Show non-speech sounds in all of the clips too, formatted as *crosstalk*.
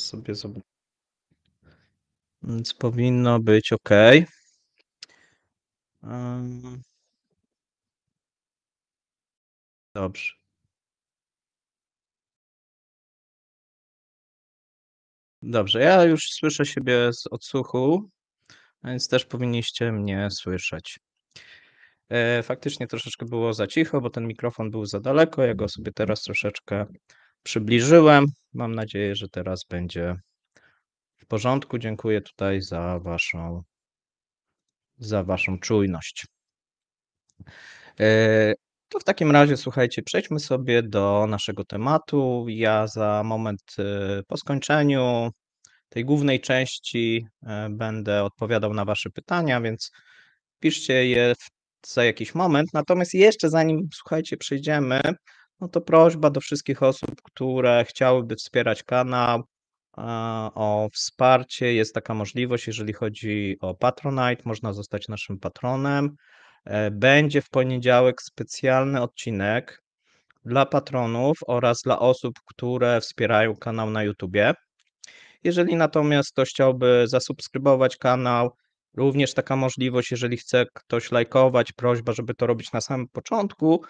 sobie zobaczę. Więc powinno być ok. Dobrze. Dobrze, ja już słyszę siebie z odsłuchu, więc też powinniście mnie słyszeć. E, faktycznie troszeczkę było za cicho, bo ten mikrofon był za daleko. Ja go sobie teraz troszeczkę przybliżyłem. Mam nadzieję, że teraz będzie w porządku. Dziękuję tutaj za Waszą, za waszą czujność. E, to w takim razie, słuchajcie, przejdźmy sobie do naszego tematu. Ja za moment e, po skończeniu tej głównej części e, będę odpowiadał na Wasze pytania, więc piszcie je za jakiś moment. Natomiast jeszcze zanim, słuchajcie, przejdziemy, no to prośba do wszystkich osób, które chciałyby wspierać kanał o wsparcie. Jest taka możliwość, jeżeli chodzi o Patronite, można zostać naszym patronem. E, będzie w poniedziałek specjalny odcinek dla patronów oraz dla osób, które wspierają kanał na YouTubie. Jeżeli natomiast ktoś chciałby zasubskrybować kanał, również taka możliwość, jeżeli chce ktoś lajkować, prośba, żeby to robić na samym początku,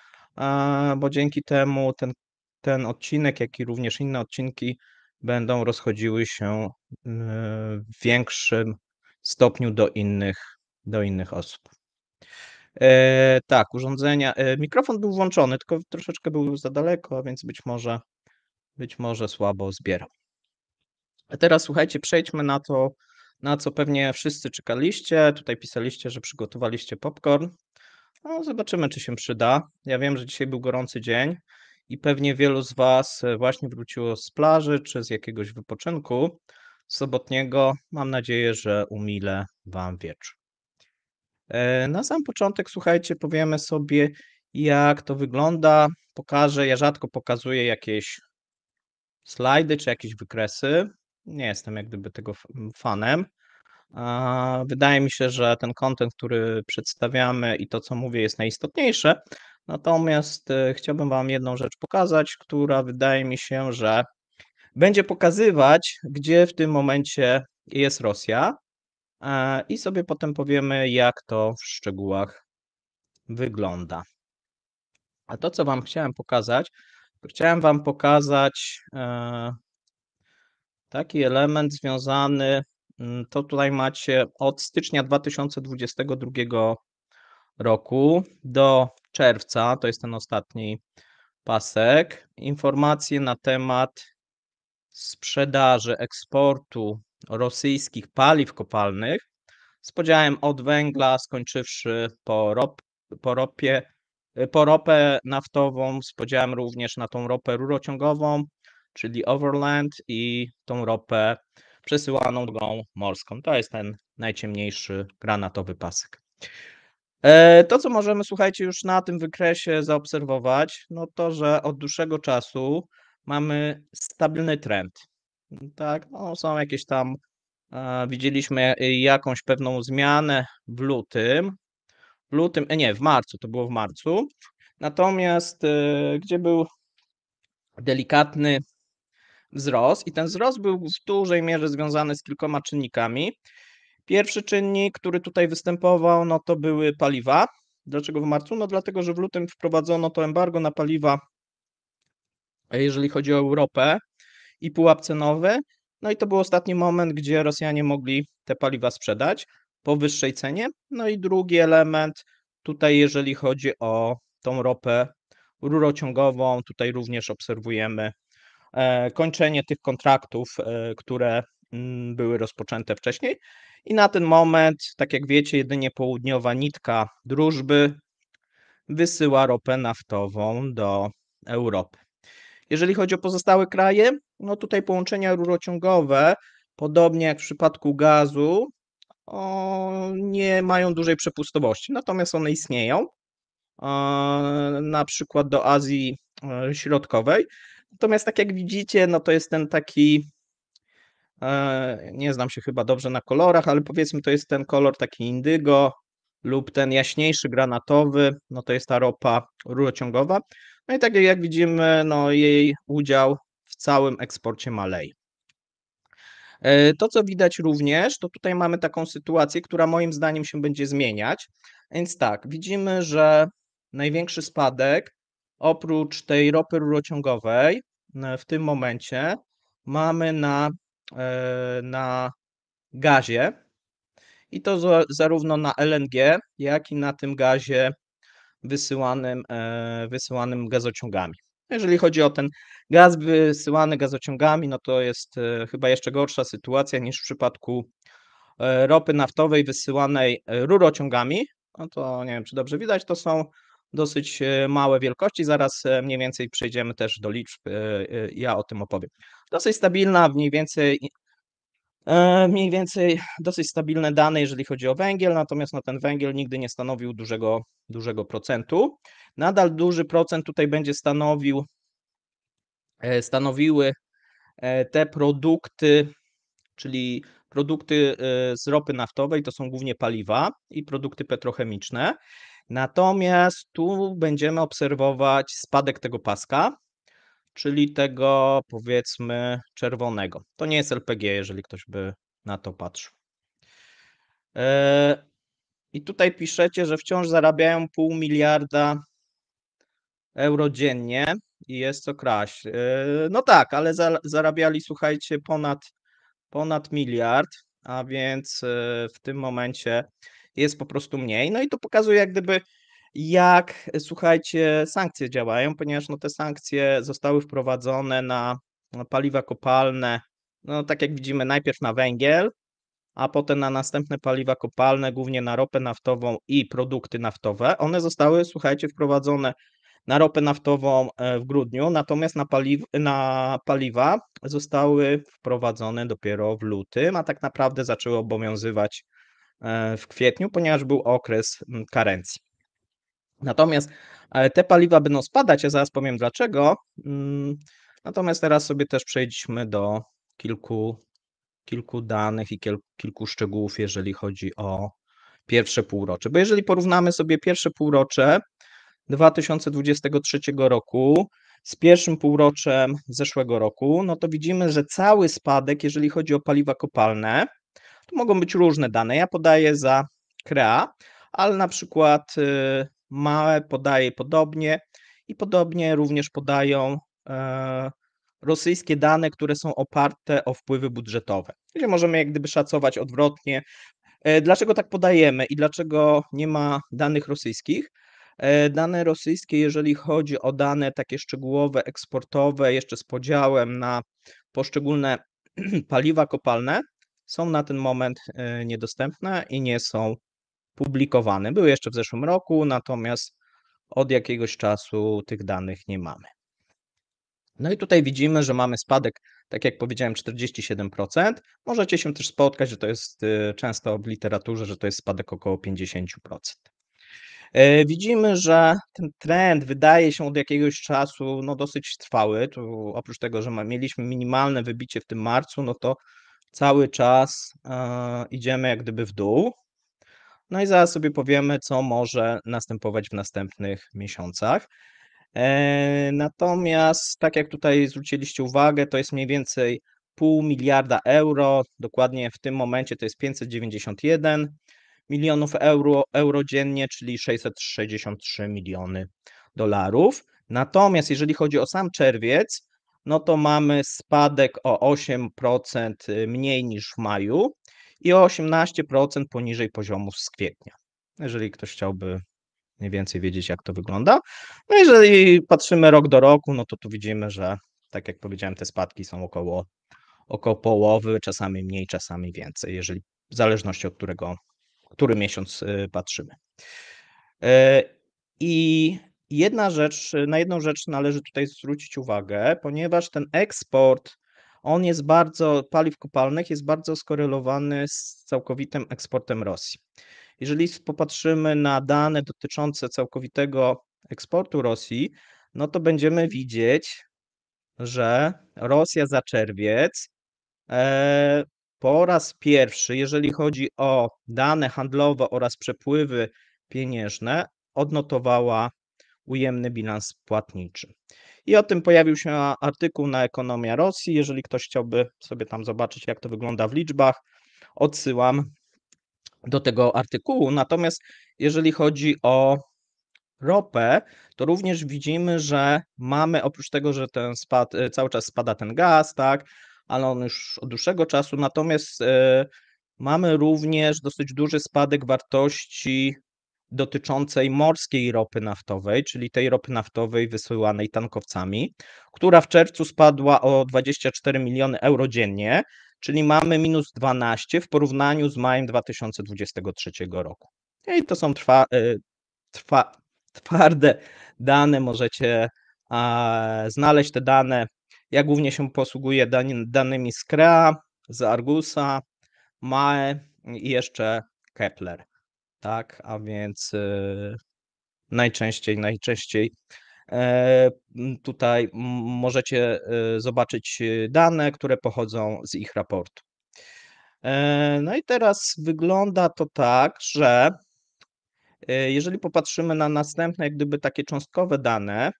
bo dzięki temu ten, ten odcinek, jak i również inne odcinki będą rozchodziły się e, w większym stopniu do innych, do innych osób. E, tak, urządzenia. E, mikrofon był włączony, tylko troszeczkę był za daleko, więc być może, być może słabo zbierał. A teraz słuchajcie, przejdźmy na to, na co pewnie wszyscy czekaliście. Tutaj pisaliście, że przygotowaliście popcorn. No, zobaczymy, czy się przyda. Ja wiem, że dzisiaj był gorący dzień i pewnie wielu z Was e, właśnie wróciło z plaży czy z jakiegoś wypoczynku sobotniego. Mam nadzieję, że umilę Wam wieczór. E, na sam początek, słuchajcie, powiemy sobie, jak to wygląda. Pokażę, ja rzadko pokazuję jakieś slajdy czy jakieś wykresy. Nie jestem jak gdyby tego fanem. Wydaje mi się, że ten kontent, który przedstawiamy i to, co mówię, jest najistotniejsze. Natomiast y, chciałbym Wam jedną rzecz pokazać, która wydaje mi się, że będzie pokazywać, gdzie w tym momencie jest Rosja, i sobie potem powiemy, jak to w szczegółach wygląda. A to, co Wam chciałem pokazać, chciałem Wam pokazać e, taki element związany Mm, to tutaj macie od stycznia 2022 roku do czerwca, to jest ten ostatni pasek, informacje na temat sprzedaży, eksportu rosyjskich paliw kopalnych z podziałem od węgla, skończywszy po, rop, po ropie, y, po ropę naftową, z podziałem również na tą ropę rurociągową, czyli overland i tą ropę przesyłaną drogą morską. To jest ten najciemniejszy granatowy pasek. E, to, co możemy, słuchajcie, już na tym wykresie zaobserwować, no to, że od dłuższego czasu mamy stabilny trend. Tak, no są jakieś tam, e, widzieliśmy jakąś pewną zmianę w lutym, w lutym, e, nie, w marcu, to było w marcu. Natomiast gdzie był delikatny wzrost i ten wzrost był w dużej mierze związany z kilkoma czynnikami. Pierwszy czynnik, który tutaj występował, no to były paliwa. Dlaczego w marcu? No dlatego, że w lutym wprowadzono to embargo na paliwa, e, jeżeli chodzi o Europę i pułap cenowy. No i to był ostatni moment, gdzie Rosjanie mogli te paliwa sprzedać po wyższej cenie. No i drugi element tutaj, jeżeli chodzi o tą ropę rurociągową, tutaj również obserwujemy E, kończenie tych kontraktów, e, które mm, były rozpoczęte wcześniej. I na ten moment, tak jak wiecie, jedynie południowa nitka drużby wysyła ropę naftową do Europy. Jeżeli chodzi o pozostałe kraje, no tutaj połączenia rurociągowe, podobnie jak w przypadku gazu, o, nie mają dużej przepustowości, natomiast one istnieją, na przykład do Azji e, Środkowej. Natomiast tak jak widzicie, no to jest ten taki, e, nie znam się chyba dobrze na kolorach, ale powiedzmy to jest ten kolor taki indygo lub ten jaśniejszy granatowy, no to jest ta ropa rurociągowa. No i tak jak widzimy, no jej udział w całym eksporcie Malei. E, to, co widać również, to tutaj mamy taką sytuację, która moim zdaniem się będzie zmieniać. Więc tak, widzimy, że największy spadek oprócz tej ropy rurociągowej e, w tym momencie mamy na, e, na gazie i to zarówno na LNG, jak i na tym gazie wysyłanym, e, wysyłanym gazociągami. Jeżeli chodzi o ten gaz wysyłany gazociągami, no to jest chyba jeszcze gorsza sytuacja niż w przypadku ropy naftowej wysyłanej rurociągami. No to nie wiem, czy dobrze widać, to są dosyć e, małe wielkości. Zaraz e, mniej więcej przejdziemy też do liczb, e, ja o tym opowiem. Dosyć stabilna, mniej więcej mniej więcej dosyć stabilne dane, jeżeli chodzi o węgiel, natomiast no, ten węgiel nigdy nie stanowił dużego, dużego procentu. Nadal duży procent tutaj będzie stanowił, stanowiły te produkty, czyli produkty z ropy naftowej, to są głównie paliwa i produkty petrochemiczne. Natomiast tu będziemy obserwować spadek tego paska, czyli tego powiedzmy czerwonego. To nie jest LPG, jeżeli ktoś by na to patrzył. E, I tutaj piszecie, że wciąż zarabiają pół miliarda euro dziennie i jest to kraść. E, no tak, ale zarabiali, słuchajcie, ponad, ponad miliard, a więc e, w tym momencie jest po prostu mniej. No i to pokazuje jak gdyby jak, słuchajcie, sankcje działają, ponieważ no, te sankcje zostały wprowadzone na paliwa kopalne, no tak jak widzimy, najpierw na węgiel, a potem na następne paliwa kopalne, głównie na ropę naftową i produkty naftowe. One zostały, słuchajcie, wprowadzone na ropę naftową e, w grudniu, natomiast na, paliw, na paliwa zostały wprowadzone dopiero w lutym, a tak naprawdę zaczęły obowiązywać E, w kwietniu, ponieważ był okres mm, karencji. Natomiast e, te paliwa będą spadać, ja zaraz powiem dlaczego. Mm, natomiast teraz sobie też przejdźmy do kilku, kilku danych i kilku, kilku szczegółów, jeżeli chodzi o pierwsze półrocze. Bo jeżeli porównamy sobie pierwsze półrocze 2023 roku z pierwszym półroczem zeszłego roku, no to widzimy, że cały spadek, jeżeli chodzi o paliwa kopalne, to mogą być różne dane. Ja podaję za CREA, ale na przykład y, małe podaje podobnie i podobnie również podają e, rosyjskie dane, które są oparte o wpływy budżetowe. Gdzie możemy jak gdyby szacować odwrotnie, e, Dlaczego tak podajemy i dlaczego nie ma danych rosyjskich? E, dane rosyjskie, jeżeli chodzi o dane takie szczegółowe, eksportowe, jeszcze z podziałem na poszczególne *clears throat* paliwa kopalne, są na ten moment e, niedostępne i nie są publikowane. Były jeszcze w zeszłym roku, natomiast od jakiegoś czasu tych danych nie mamy. No i tutaj widzimy, że mamy spadek, tak jak powiedziałem, 47%. Możecie się też spotkać, że to jest e, często w literaturze, że to jest spadek około 50%. E, widzimy, że ten trend wydaje się od jakiegoś czasu no, dosyć trwały. Tu oprócz tego, że mieliśmy minimalne wybicie w tym marcu, no to cały czas e, idziemy jak gdyby w dół. No i zaraz sobie powiemy, co może następować w następnych miesiącach. E, natomiast, tak jak tutaj zwróciliście uwagę, to jest mniej więcej pół miliarda euro, dokładnie w tym momencie to jest 591 milionów euro, euro dziennie, czyli 663 miliony dolarów. Natomiast jeżeli chodzi o sam czerwiec, no to mamy spadek o 8% y, mniej niż w maju i o 18% poniżej poziomu z kwietnia. Jeżeli ktoś chciałby mniej więcej wiedzieć, jak to wygląda. No jeżeli patrzymy rok do roku, no to tu widzimy, że tak jak powiedziałem, te spadki są około, około połowy, czasami mniej, czasami więcej, jeżeli w zależności od którego, który miesiąc y, patrzymy. Y, I jedna rzecz, na jedną rzecz należy tutaj zwrócić uwagę, ponieważ ten eksport, on jest bardzo, paliw kopalnych jest bardzo skorelowany z całkowitym eksportem Rosji. Jeżeli popatrzymy na dane dotyczące całkowitego eksportu Rosji, no to będziemy widzieć, że Rosja za czerwiec e, po raz pierwszy, jeżeli chodzi o dane handlowe oraz przepływy pieniężne, odnotowała ujemny bilans płatniczy. I o tym pojawił się artykuł na Ekonomia Rosji. Jeżeli ktoś chciałby sobie tam zobaczyć, jak to wygląda w liczbach, odsyłam do tego artykułu. Natomiast jeżeli chodzi o ropę, to również widzimy, że mamy oprócz tego, że ten spad, e, cały czas spada ten gaz, tak, ale on już od dłuższego czasu, natomiast e, mamy również dosyć duży spadek wartości dotyczącej morskiej ropy naftowej, czyli tej ropy naftowej wysyłanej tankowcami, która w czerwcu spadła o 24 miliony euro dziennie, czyli mamy minus 12 w porównaniu z majem 2023 roku. No I to są trwa, e, trwa, twarde dane, możecie a, znaleźć te dane. Ja głównie się posługuję dan, danymi z KRA, z Argusa, MAE i jeszcze Kepler tak, a więc e, najczęściej, najczęściej e, tutaj możecie e, zobaczyć dane, które pochodzą z ich raportu. No i teraz wygląda to tak, że jeżeli popatrzymy na następne, jak gdyby takie cząstkowe dane,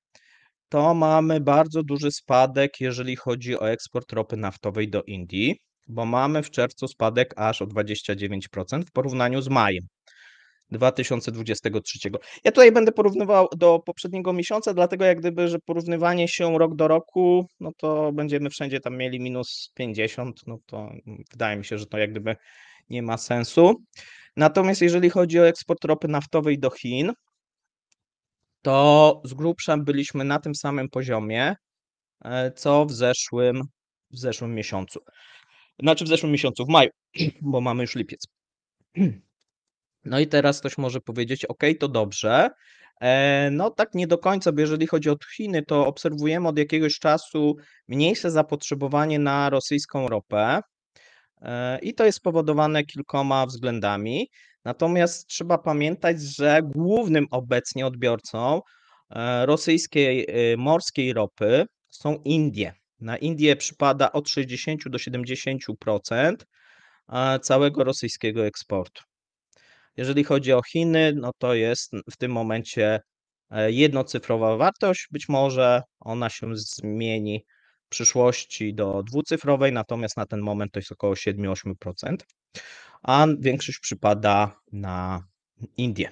to mamy bardzo duży spadek, jeżeli chodzi o eksport ropy naftowej do Indii, bo mamy w czerwcu spadek aż o 29% w porównaniu z majem. 2023. Ja tutaj będę porównywał do poprzedniego miesiąca, dlatego jak gdyby, że porównywanie się rok do roku, no to będziemy wszędzie tam mieli minus 50, no to wydaje mi się, że to jak gdyby nie ma sensu. Natomiast jeżeli chodzi o eksport ropy naftowej do Chin, to z grubsza byliśmy na tym samym poziomie, e, co w zeszłym, w zeszłym miesiącu. Znaczy w zeszłym miesiącu, w maju, bo mamy już lipiec. No i teraz ktoś może powiedzieć, ok, to dobrze. E, no tak nie do końca, bo jeżeli chodzi o Chiny, to obserwujemy od jakiegoś czasu mniejsze zapotrzebowanie na rosyjską ropę e, i to jest spowodowane kilkoma względami. Natomiast trzeba pamiętać, że głównym obecnie odbiorcą e, rosyjskiej morskiej ropy są Indie. Na Indie przypada od 60 do 70% całego rosyjskiego eksportu. Jeżeli chodzi o Chiny, no to jest w tym momencie e, jednocyfrowa wartość, być może ona się zmieni w przyszłości do dwucyfrowej, natomiast na ten moment to jest około 7-8%, a większość przypada na Indię.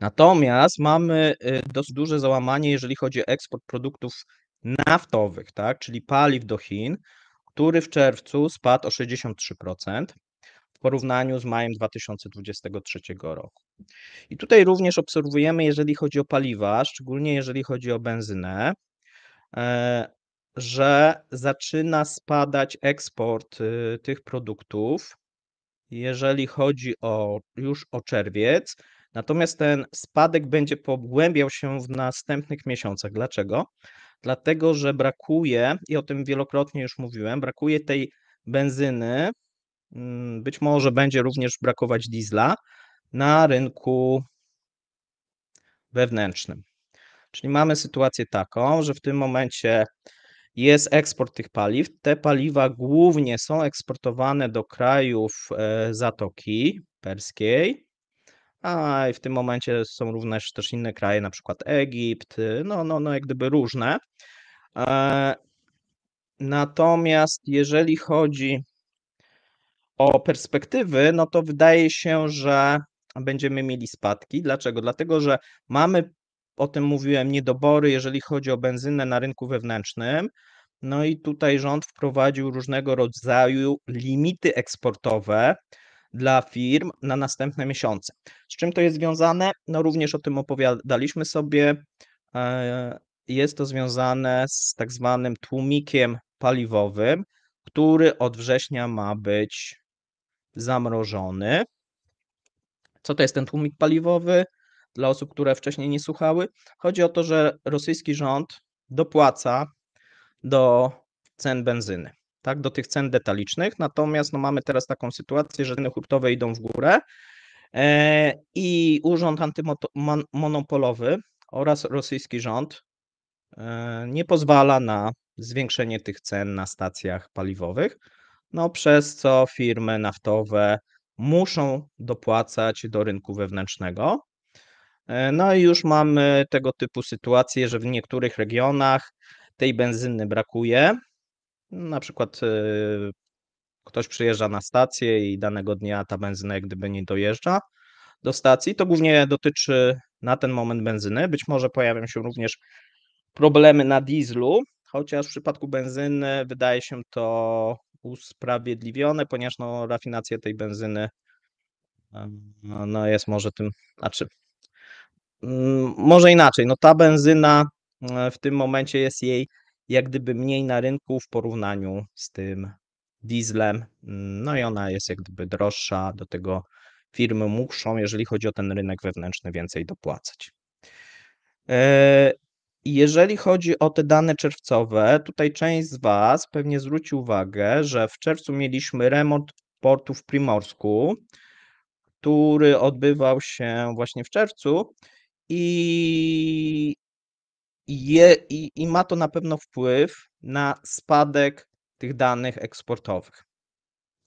Natomiast mamy y, dosyć duże załamanie, jeżeli chodzi o eksport produktów naftowych, tak, czyli paliw do Chin, który w czerwcu spadł o 63% w porównaniu z majem 2023 roku. I tutaj również obserwujemy, jeżeli chodzi o paliwa, szczególnie jeżeli chodzi o benzynę, e, że zaczyna spadać eksport y, tych produktów, jeżeli chodzi o już o czerwiec. Natomiast ten spadek będzie pogłębiał się w następnych miesiącach. Dlaczego? Dlatego, że brakuje, i o tym wielokrotnie już mówiłem, brakuje tej benzyny Mm, być może będzie również brakować diesla na rynku wewnętrznym. Czyli mamy sytuację taką, że w tym momencie jest eksport tych paliw. Te paliwa głównie są eksportowane do krajów e, Zatoki Perskiej, a w tym momencie są również też inne kraje, na przykład Egipt, no, no, no jak gdyby różne. E, natomiast jeżeli chodzi o perspektywy, no to wydaje się, że będziemy mieli spadki. Dlaczego? Dlatego, że mamy, o tym mówiłem, niedobory, jeżeli chodzi o benzynę na rynku wewnętrznym. No i tutaj rząd wprowadził różnego rodzaju limity eksportowe dla firm na następne miesiące. Z czym to jest związane? No również o tym opowiadaliśmy sobie. E, jest to związane z tak zwanym tłumikiem paliwowym, który od września ma być zamrożony. Co to jest ten tłumik paliwowy? Dla osób, które wcześniej nie słuchały, chodzi o to, że rosyjski rząd dopłaca do cen benzyny, tak, do tych cen detalicznych. Natomiast no, mamy teraz taką sytuację, że ceny hurtowe idą w górę e, i urząd antymonopolowy oraz rosyjski rząd e, nie pozwala na zwiększenie tych cen na stacjach paliwowych no przez co firmy naftowe muszą dopłacać do rynku wewnętrznego. E, no i już mamy tego typu sytuacje, że w niektórych regionach tej benzyny brakuje. Na przykład e, ktoś przyjeżdża na stację i danego dnia ta benzyna jak gdyby nie dojeżdża do stacji. To głównie dotyczy na ten moment benzyny. Być może pojawią się również problemy na dieslu, chociaż w przypadku benzyny wydaje się to usprawiedliwione, ponieważ no, rafinacja tej benzyny no, no, jest może tym, znaczy mm, może inaczej, no ta benzyna e, w tym momencie jest jej jak gdyby mniej na rynku w porównaniu z tym dieslem, no i ona jest jak gdyby droższa, do tego firmy muszą, jeżeli chodzi o ten rynek wewnętrzny, więcej dopłacać. E, jeżeli chodzi o te dane czerwcowe, tutaj część z Was pewnie zwróci uwagę, że w czerwcu mieliśmy remont portu w Primorsku, który odbywał się właśnie w czerwcu i, je, i, i ma to na pewno wpływ na spadek tych danych eksportowych.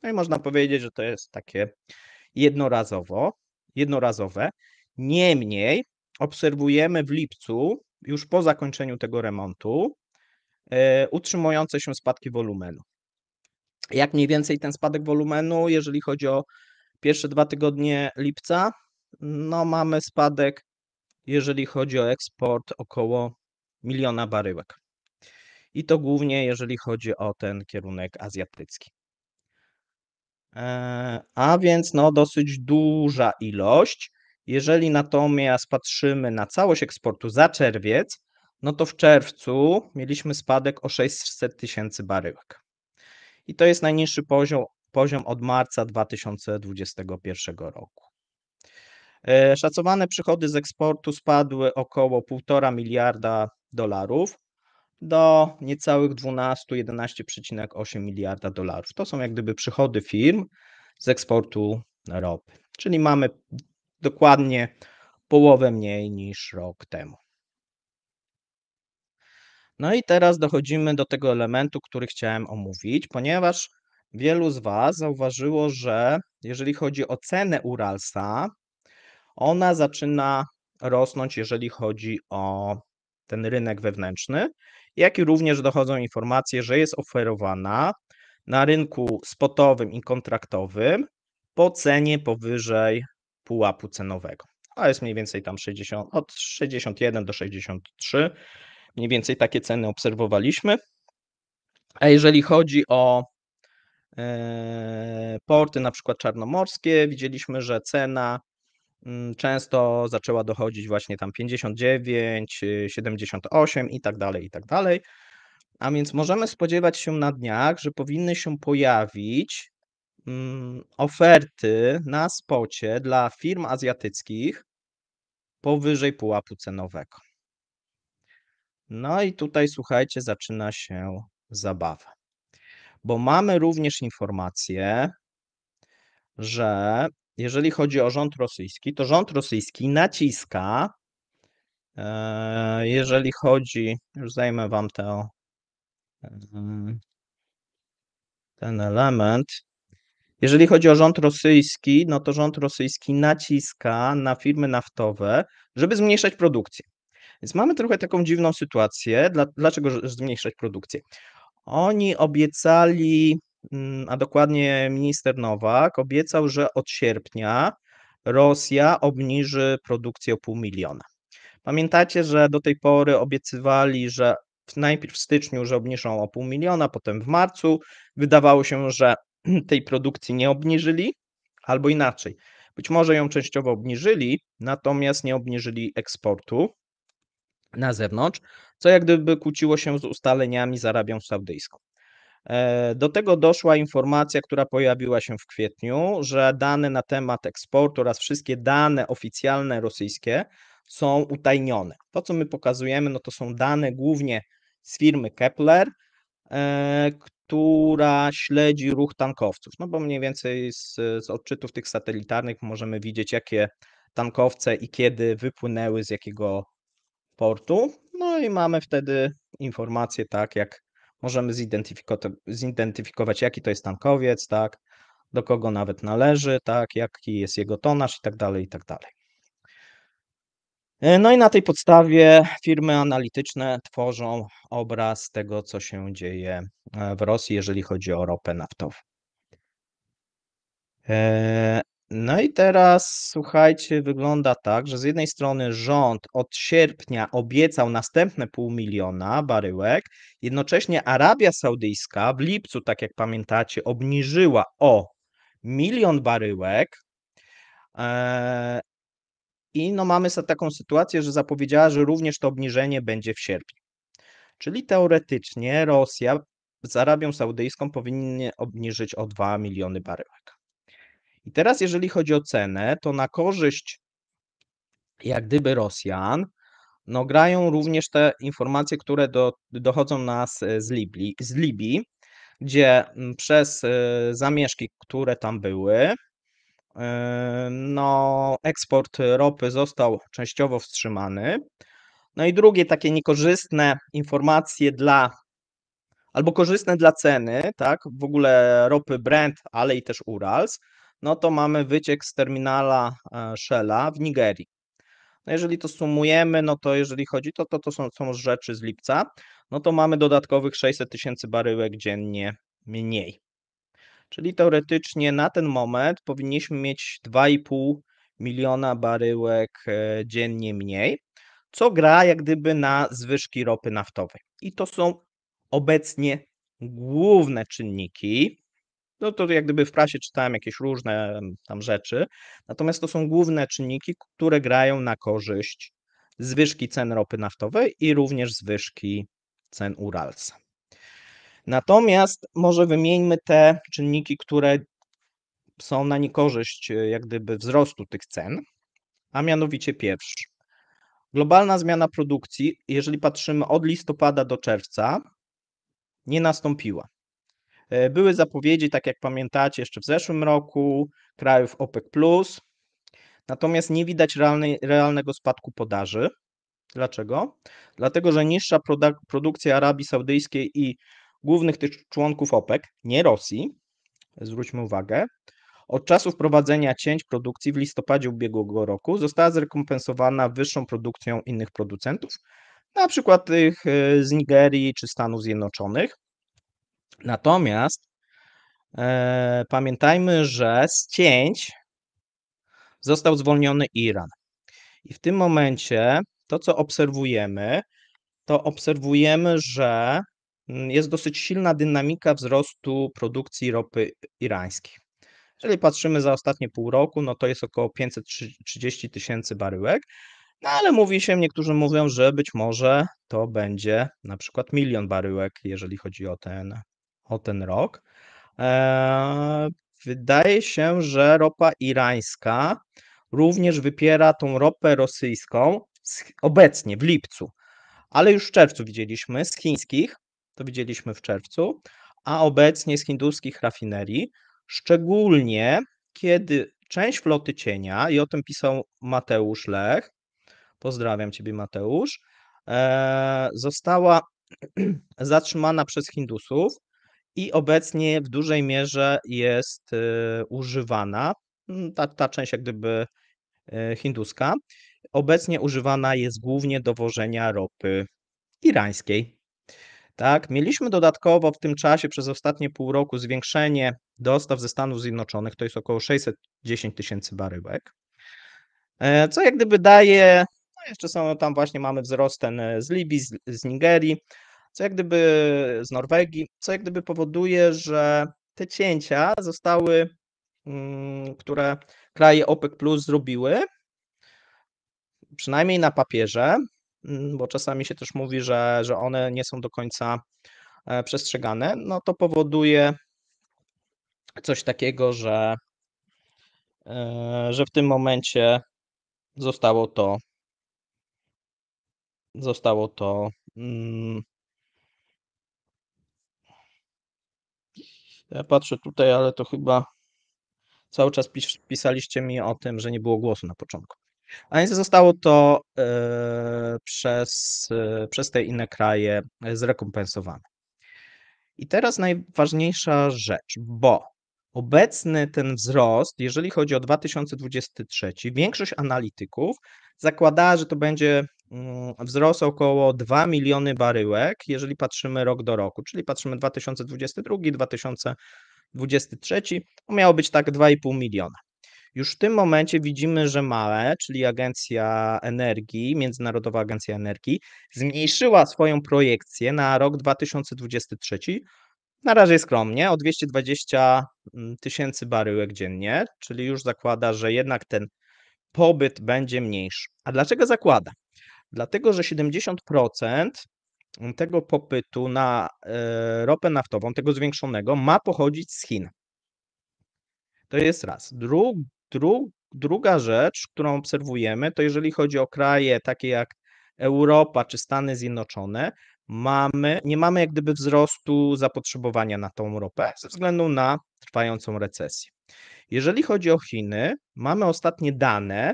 No i można powiedzieć, że to jest takie jednorazowo, jednorazowe. Niemniej obserwujemy w lipcu już po zakończeniu tego remontu e, utrzymujące się spadki wolumenu. Jak mniej więcej ten spadek wolumenu, jeżeli chodzi o pierwsze dwa tygodnie lipca, no mamy spadek, jeżeli chodzi o eksport, około miliona baryłek. I to głównie, jeżeli chodzi o ten kierunek azjatycki. E, a więc no, dosyć duża ilość. Jeżeli natomiast patrzymy na całość eksportu za czerwiec, no to w czerwcu mieliśmy spadek o 600 tysięcy baryłek. I to jest najniższy poziom, poziom od marca 2021 roku. E, szacowane przychody z eksportu spadły około 1,5 miliarda dolarów do niecałych 12, 11,8 miliarda dolarów. To są jak gdyby przychody firm z eksportu ropy. Czyli mamy dokładnie połowę mniej niż rok temu. No i teraz dochodzimy do tego elementu, który chciałem omówić, ponieważ wielu z Was zauważyło, że jeżeli chodzi o cenę Uralsa, ona zaczyna rosnąć, jeżeli chodzi o ten rynek wewnętrzny, jak i również dochodzą informacje, że jest oferowana na rynku spotowym i kontraktowym po cenie powyżej pułapu cenowego. A jest mniej więcej tam 60, od 61 do 63. Mniej więcej takie ceny obserwowaliśmy. A jeżeli chodzi o e, porty, na przykład czarnomorskie, widzieliśmy, że cena mm, często zaczęła dochodzić właśnie tam 59, 78 i tak dalej, i tak dalej. A więc możemy spodziewać się na dniach, że powinny się pojawić Mm, oferty na spocie dla firm azjatyckich powyżej pułapu cenowego. No i tutaj słuchajcie, zaczyna się zabawa, bo mamy również informację, że jeżeli chodzi o rząd rosyjski, to rząd rosyjski naciska, e, jeżeli chodzi, już zajmę wam tę, e, ten element, jeżeli chodzi o rząd rosyjski, no to rząd rosyjski naciska na firmy naftowe, żeby zmniejszać produkcję. Więc mamy trochę taką dziwną sytuację. dlaczego zmniejszać produkcję? Oni obiecali, mm, a dokładnie minister Nowak obiecał, że od sierpnia Rosja obniży produkcję o pół miliona. Pamiętacie, że do tej pory obiecywali, że najpierw w styczniu, że obniżą o pół miliona, potem w marcu. Wydawało się, że *clears throat* tej produkcji nie obniżyli, albo inaczej. Być może ją częściowo obniżyli, natomiast nie obniżyli eksportu na zewnątrz, co jak gdyby kłóciło się z ustaleniami z Arabią Saudyjską. E, do tego doszła informacja, która pojawiła się w kwietniu, że dane na temat eksportu oraz wszystkie dane oficjalne rosyjskie są utajnione. To, co my pokazujemy, no to są dane głównie z firmy Kepler, e, która śledzi ruch tankowców, no bo mniej więcej z, z odczytów tych satelitarnych możemy widzieć, jakie tankowce i kiedy wypłynęły z jakiego portu. No i mamy wtedy informacje, tak, jak możemy zidentyfikować, jaki to jest tankowiec, tak, do kogo nawet należy, tak, jaki jest jego tonaż i tak dalej, i tak dalej. E, no i na tej podstawie firmy analityczne tworzą obraz tego, co się dzieje e, w Rosji, jeżeli chodzi o ropę naftową. E, no i teraz słuchajcie, wygląda tak, że z jednej strony rząd od sierpnia obiecał następne pół miliona baryłek, jednocześnie Arabia Saudyjska w lipcu, tak jak pamiętacie, obniżyła o milion baryłek i no mamy taką sytuację, że zapowiedziała, że również to obniżenie będzie w sierpniu. Czyli teoretycznie Rosja z Arabią Saudyjską powinien obniżyć o 2 miliony baryłek. I teraz, jeżeli chodzi o cenę, to na korzyść jak gdyby Rosjan, no grają również te informacje, które do, dochodzą nas e, z Libii, z Libii, gdzie przez e, zamieszki, które tam były, E, no, eksport ropy został częściowo wstrzymany. No i drugie takie niekorzystne informacje dla albo korzystne dla ceny, tak, w ogóle ropy Brent, ale i też Urals, no to mamy wyciek z terminala e, Shella w Nigerii. No jeżeli to sumujemy, no to jeżeli chodzi, to to, to są, są rzeczy z lipca, no to mamy dodatkowych 600 tysięcy baryłek dziennie mniej. Czyli teoretycznie na ten moment powinniśmy mieć 2,5 miliona baryłek e, dziennie mniej, co gra jak gdyby na zwyżki ropy naftowej. I to są obecnie główne czynniki. No to jak gdyby w prasie czytałem jakieś różne tam rzeczy, natomiast to są główne czynniki, które grają na korzyść zwyżki cen ropy naftowej i również zwyżki cen Uralsa. Natomiast może wymieńmy te czynniki, które są na niekorzyść e, jak gdyby wzrostu tych cen, a mianowicie pierwszy. Globalna zmiana produkcji, jeżeli patrzymy od listopada do czerwca, nie nastąpiła. E, były zapowiedzi, tak jak pamiętacie, jeszcze w zeszłym roku krajów OPEC, natomiast nie widać realnej, realnego spadku podaży. Dlaczego? Dlatego, że niższa produkcja Arabii Saudyjskiej i głównych tych członków OPEC, nie Rosji, zwróćmy uwagę, od czasu wprowadzenia cięć produkcji w listopadzie ubiegłego roku została zrekompensowana wyższą produkcją innych producentów, na przykład tych e, z Nigerii czy Stanów Zjednoczonych. Natomiast e, pamiętajmy, że z cięć został zwolniony Iran. I w tym momencie to, co obserwujemy, to obserwujemy, że Mm, jest dosyć silna dynamika wzrostu produkcji ropy irańskiej. Jeżeli patrzymy za ostatnie pół roku, no to jest około 530 tysięcy baryłek, no ale mówi się, niektórzy mówią, że być może to będzie na przykład milion baryłek, jeżeli chodzi o ten, o ten rok. Eee, wydaje się, że ropa irańska również wypiera tą ropę rosyjską z, obecnie w lipcu, ale już w czerwcu widzieliśmy z chińskich to widzieliśmy w czerwcu, a obecnie z hinduskich rafinerii, szczególnie kiedy część floty cienia, i o tym pisał Mateusz Lech, pozdrawiam Ciebie Mateusz, e, została *clears throat* zatrzymana przez Hindusów i obecnie w dużej mierze jest e, używana, mm, ta, ta część jak gdyby e, hinduska, obecnie używana jest głównie do wożenia ropy irańskiej. Tak, mieliśmy dodatkowo w tym czasie przez ostatnie pół roku zwiększenie dostaw ze Stanów Zjednoczonych, to jest około 610 tysięcy baryłek, e, co jak gdyby daje, no jeszcze są tam właśnie mamy wzrost ten e, z Libii, z, z Nigerii, co jak gdyby z Norwegii, co jak gdyby powoduje, że te cięcia zostały, mm, które kraje OPEC Plus zrobiły, przynajmniej na papierze, Mm, bo czasami się też mówi, że, że one nie są do końca e, przestrzegane, no to powoduje coś takiego, że, e, że w tym momencie zostało to zostało to mm, ja patrzę tutaj, ale to chyba cały czas pis, pisaliście mi o tym, że nie było głosu na początku. A więc zostało to e, przez, e, przez te inne kraje e, zrekompensowane. I teraz najważniejsza rzecz, bo obecny ten wzrost, jeżeli chodzi o 2023, większość analityków zakłada, że to będzie mm, wzrost około 2 miliony baryłek, jeżeli patrzymy rok do roku, czyli patrzymy 2022, 2023, to miało być tak 2,5 miliona. Już w tym momencie widzimy, że MAE, czyli Agencja Energii, Międzynarodowa Agencja Energii, zmniejszyła swoją projekcję na rok 2023. Na razie skromnie, o 220 mm, tysięcy baryłek dziennie, czyli już zakłada, że jednak ten pobyt będzie mniejszy. A dlaczego zakłada? Dlatego, że 70% tego popytu na e, ropę naftową, tego zwiększonego, ma pochodzić z Chin. To jest raz. Drugi Dru druga rzecz, którą obserwujemy, to jeżeli chodzi o kraje takie jak Europa czy Stany Zjednoczone, mamy, nie mamy jak gdyby wzrostu zapotrzebowania na tą ropę ze względu na trwającą recesję. Jeżeli chodzi o Chiny, mamy ostatnie dane,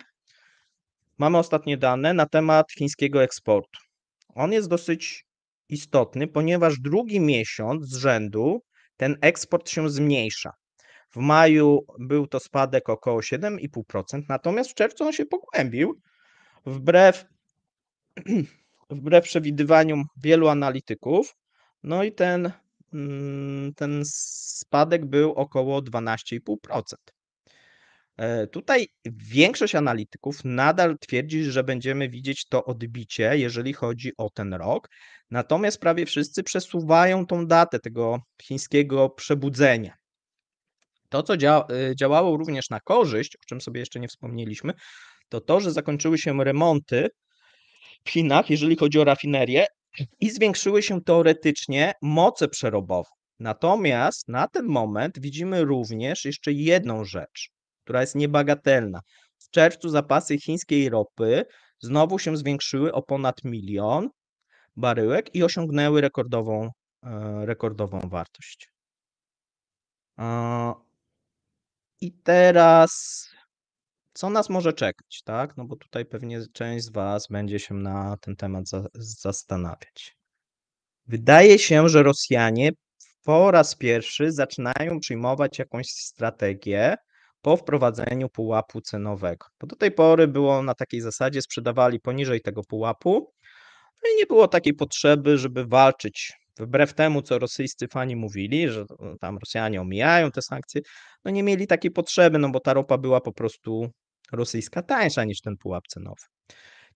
mamy ostatnie dane na temat chińskiego eksportu. On jest dosyć istotny, ponieważ drugi miesiąc z rzędu ten eksport się zmniejsza. W maju był to spadek około 7,5%, natomiast w czerwcu on się pogłębił. Wbrew, *clears throat* wbrew przewidywaniom wielu analityków, no i ten, mm, ten spadek był około 12,5%. E, tutaj większość analityków nadal twierdzi, że będziemy widzieć to odbicie, jeżeli chodzi o ten rok. Natomiast prawie wszyscy przesuwają tą datę tego chińskiego przebudzenia. To, co dzia y, działało również na korzyść, o czym sobie jeszcze nie wspomnieliśmy, to to, że zakończyły się remonty w Chinach, jeżeli chodzi o rafinerię, i zwiększyły się teoretycznie moce przerobowe. Natomiast na ten moment widzimy również jeszcze jedną rzecz, która jest niebagatelna. W czerwcu zapasy chińskiej ropy znowu się zwiększyły o ponad milion baryłek i osiągnęły rekordową, e, rekordową wartość. I teraz co nas może czekać, tak? No bo tutaj pewnie część z Was będzie się na ten temat za zastanawiać. Wydaje się, że Rosjanie po raz pierwszy zaczynają przyjmować jakąś strategię po wprowadzeniu pułapu cenowego. Bo do tej pory było na takiej zasadzie, sprzedawali poniżej tego pułapu, no i nie było takiej potrzeby, żeby walczyć Wbrew temu, co rosyjscy fani mówili, że e, tam Rosjanie omijają te sankcje, no nie mieli takiej potrzeby, no bo ta ropa była po prostu rosyjska tańsza niż ten pułap cenowy.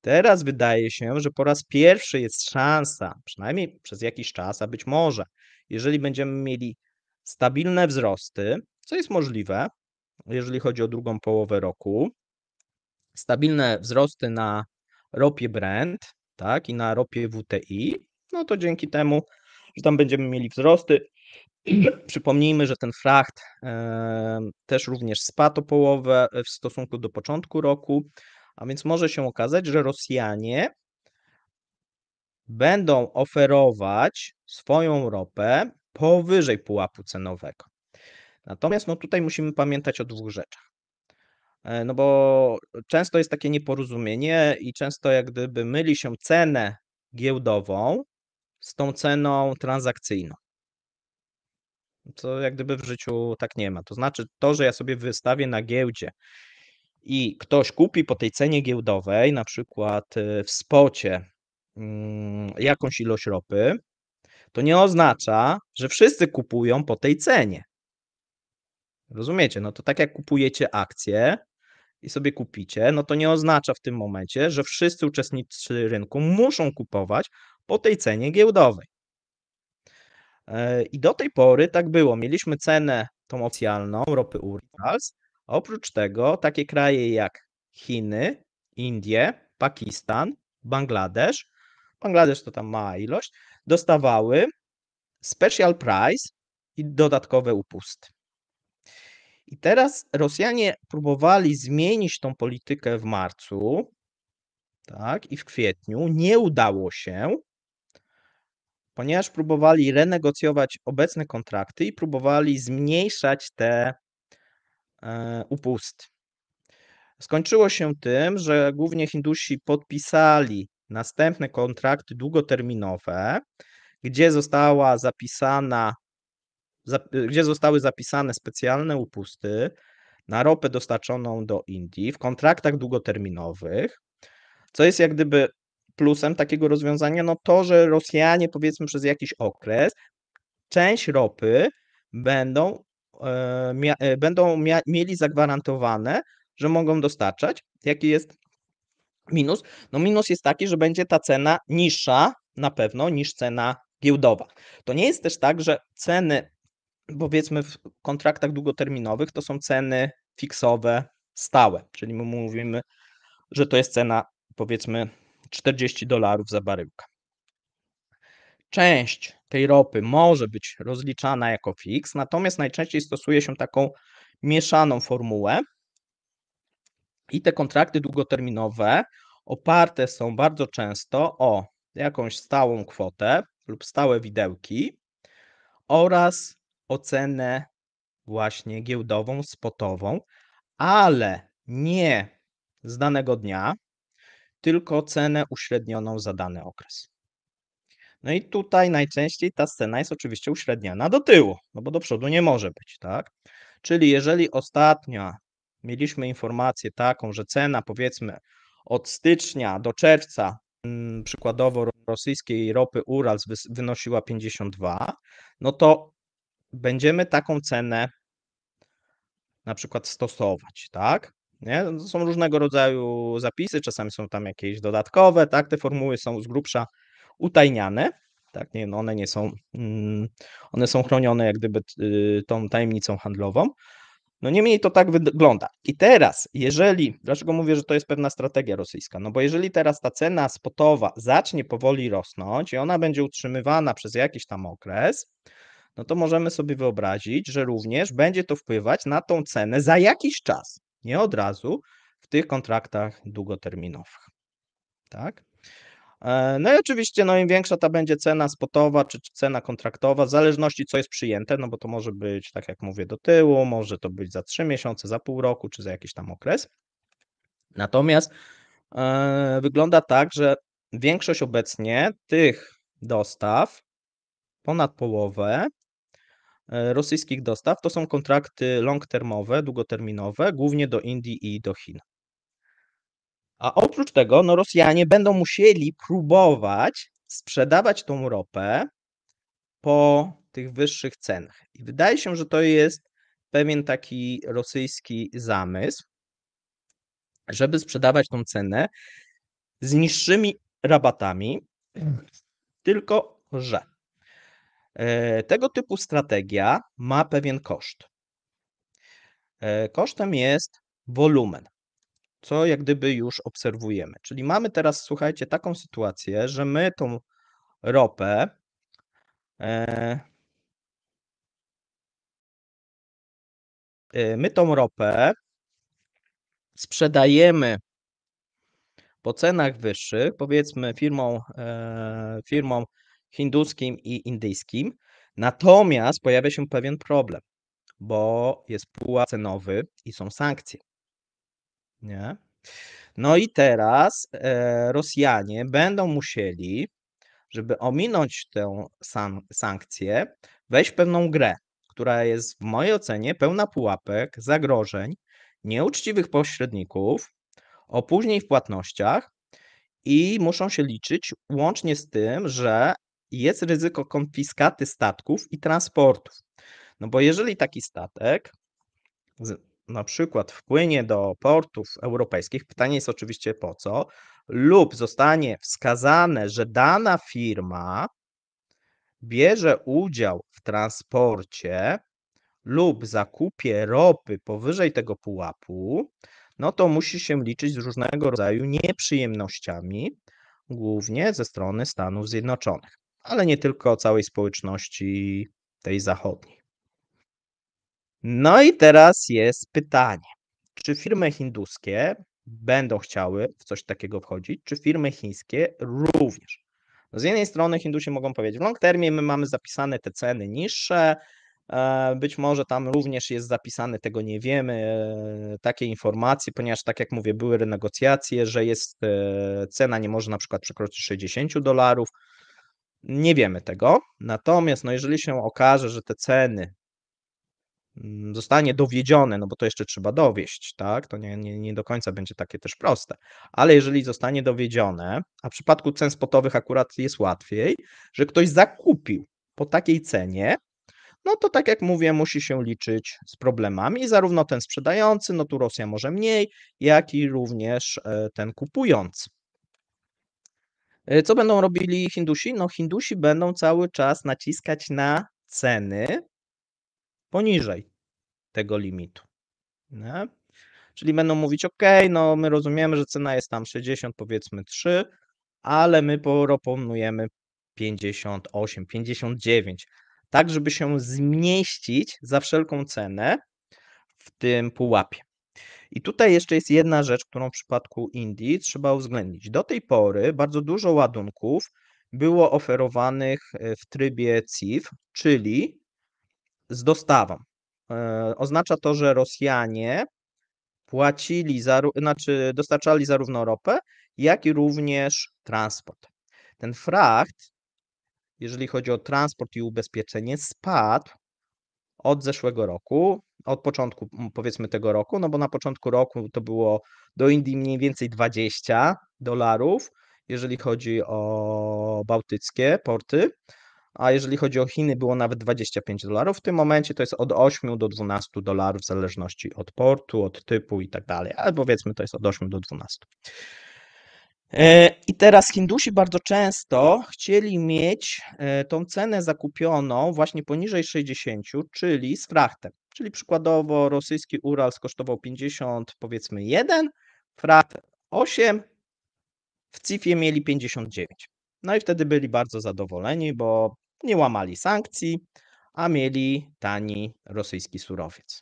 Teraz wydaje się, że po raz pierwszy jest szansa, przynajmniej przez jakiś czas, a być może, jeżeli będziemy mieli stabilne wzrosty, co jest możliwe, jeżeli chodzi o drugą połowę roku, stabilne wzrosty na ropie Brent, tak, i na ropie WTI, no to dzięki temu że tam będziemy mieli wzrosty. *clears throat* Przypomnijmy, że ten fracht też również spadł o połowę e, w stosunku do początku roku, a więc może się okazać, że Rosjanie będą oferować swoją ropę powyżej pułapu cenowego. Natomiast no tutaj musimy pamiętać o dwóch rzeczach. E, no bo często jest takie nieporozumienie i często jak gdyby myli się cenę giełdową z tą ceną transakcyjną. Co jak gdyby w życiu tak nie ma. To znaczy to, że ja sobie wystawię na giełdzie i ktoś kupi po tej cenie giełdowej, na przykład y, w spocie, mm, jakąś ilość ropy, to nie oznacza, że wszyscy kupują po tej cenie. Rozumiecie? No to tak jak kupujecie akcje i sobie kupicie, no to nie oznacza w tym momencie, że wszyscy uczestnicy rynku muszą kupować po tej cenie giełdowej. E, I do tej pory tak było. Mieliśmy cenę tą oficjalną ropy Urals. Oprócz tego takie kraje jak Chiny, Indie, Pakistan, Bangladesz, Bangladesz to tam mała ilość, dostawały special price i dodatkowe upusty. I teraz Rosjanie próbowali zmienić tą politykę w marcu, tak, i w kwietniu. Nie udało się ponieważ próbowali renegocjować obecne kontrakty i próbowali zmniejszać te e, upusty. Skończyło się tym, że głównie Hindusi podpisali następne kontrakty długoterminowe, gdzie została zapisana, gdzie zostały zapisane specjalne upusty na ropę dostarczoną do Indii w kontraktach długoterminowych, co jest jak gdyby plusem takiego rozwiązania, no to, że Rosjanie powiedzmy przez jakiś okres część ropy będą, e, e, będą mia, mieli zagwarantowane, że mogą dostarczać. Jaki jest minus? No minus jest taki, że będzie ta cena niższa na pewno niż cena giełdowa. To nie jest też tak, że ceny powiedzmy w kontraktach długoterminowych to są ceny fiksowe, stałe, czyli my mówimy, że to jest cena powiedzmy 40 dolarów za baryłkę. Część tej ropy może być rozliczana jako fix, natomiast najczęściej stosuje się taką mieszaną formułę i te kontrakty długoterminowe oparte są bardzo często o jakąś stałą kwotę lub stałe widełki oraz ocenę właśnie giełdową, spotową, ale nie z danego dnia, tylko cenę uśrednioną za dany okres. No i tutaj najczęściej ta scena jest oczywiście uśredniana do tyłu, no bo do przodu nie może być, tak? Czyli jeżeli ostatnio mieliśmy informację taką, że cena powiedzmy od stycznia do czerwca mm, przykładowo rosyjskiej ropy Urals wynosiła 52, no to będziemy taką cenę na przykład stosować, tak? Nie? No, to są różnego rodzaju zapisy, czasami są tam jakieś dodatkowe, tak? Te formuły są z grubsza utajniane, tak? Nie, no one nie są, mm, one są chronione jak gdyby y, tą tajemnicą handlową. No niemniej to tak wygląda. I teraz, jeżeli, dlaczego mówię, że to jest pewna strategia rosyjska? No bo jeżeli teraz ta cena spotowa zacznie powoli rosnąć i ona będzie utrzymywana przez jakiś tam okres, no to możemy sobie wyobrazić, że również będzie to wpływać na tą cenę za jakiś czas nie od razu, w tych kontraktach długoterminowych. Tak? E, no i oczywiście, no im większa ta będzie cena spotowa czy cena kontraktowa, w zależności co jest przyjęte, no bo to może być, tak jak mówię, do tyłu, może to być za trzy miesiące, za pół roku czy za jakiś tam okres. Natomiast yy, wygląda tak, że większość obecnie tych dostaw, ponad połowę, E, rosyjskich dostaw to są kontrakty long-termowe, długoterminowe, głównie do Indii i do Chin. A oprócz tego, no Rosjanie będą musieli próbować sprzedawać tą ropę po tych wyższych cenach. I wydaje się, że to jest pewien taki rosyjski zamysł, żeby sprzedawać tą cenę z niższymi rabatami, tylko że E, tego typu strategia ma pewien koszt. E, kosztem jest wolumen, co jak gdyby już obserwujemy. Czyli mamy teraz, słuchajcie, taką sytuację, że my tą ropę e, my tą ropę sprzedajemy po cenach wyższych, powiedzmy firmą, firmą hinduskim i indyjskim. Natomiast pojawia się pewien problem, bo jest pułap cenowy i są sankcje. Nie? No i teraz e, Rosjanie będą musieli, żeby ominąć tę sankcję, wejść w pewną grę, która jest w mojej ocenie pełna pułapek, zagrożeń, nieuczciwych pośredników, opóźnień w płatnościach i muszą się liczyć łącznie z tym, że jest ryzyko konfiskaty statków i transportów. No bo jeżeli taki statek na przykład wpłynie do portów europejskich, pytanie jest oczywiście po co, lub zostanie wskazane, że dana firma bierze udział w transporcie lub zakupie ropy powyżej tego pułapu, no to musi się liczyć z różnego rodzaju nieprzyjemnościami, głównie ze strony Stanów Zjednoczonych ale nie tylko całej społeczności tej zachodniej. No i teraz jest pytanie, czy firmy hinduskie będą chciały w coś takiego wchodzić, czy firmy chińskie również. No z jednej strony Hindusi mogą powiedzieć, w long termie my mamy zapisane te ceny niższe, e, być może tam również jest zapisane, tego nie wiemy, e, takie informacje, ponieważ tak jak mówię, były renegocjacje, że jest e, cena nie może na przykład przekroczyć 60 dolarów, nie wiemy tego. Natomiast no, jeżeli się okaże, że te ceny mm, zostanie dowiedzione, no bo to jeszcze trzeba dowieść, tak? To nie, nie, nie do końca będzie takie też proste. Ale jeżeli zostanie dowiedzione, a w przypadku cen spotowych akurat jest łatwiej, że ktoś zakupił po takiej cenie, no to tak jak mówię, musi się liczyć z problemami, zarówno ten sprzedający, no tu Rosja może mniej, jak i również e, ten kupujący. E, co będą robili Hindusi? No, Hindusi będą cały czas naciskać na ceny poniżej tego limitu. Nie? Czyli będą mówić, OK, no my rozumiemy, że cena jest tam 60, powiedzmy 3, ale my proponujemy 58, 59, tak żeby się zmieścić za wszelką cenę w tym pułapie. I tutaj jeszcze jest jedna rzecz, którą w przypadku Indii trzeba uwzględnić. Do tej pory bardzo dużo ładunków było oferowanych e, w trybie CIF, czyli z dostawą. E, oznacza to, że Rosjanie płacili, znaczy dostarczali zarówno ropę, jak i również transport. Ten fracht, jeżeli chodzi o transport i ubezpieczenie, spadł od zeszłego roku, od początku powiedzmy tego roku, no bo na początku roku to było do Indii mniej więcej 20 dolarów, jeżeli chodzi o bałtyckie porty, a jeżeli chodzi o Chiny było nawet 25 dolarów. W tym momencie to jest od 8 do 12 dolarów w zależności od portu, od typu i tak dalej, ale powiedzmy to jest od 8 do 12. E, I teraz Hindusi bardzo często chcieli mieć e, tą cenę zakupioną właśnie poniżej 60, czyli z frachtem. Czyli przykładowo rosyjski Ural kosztował 50, powiedzmy 1, fracht 8, w CIF-ie mieli 59. No i wtedy byli bardzo zadowoleni, bo nie łamali sankcji, a mieli tani rosyjski surowiec.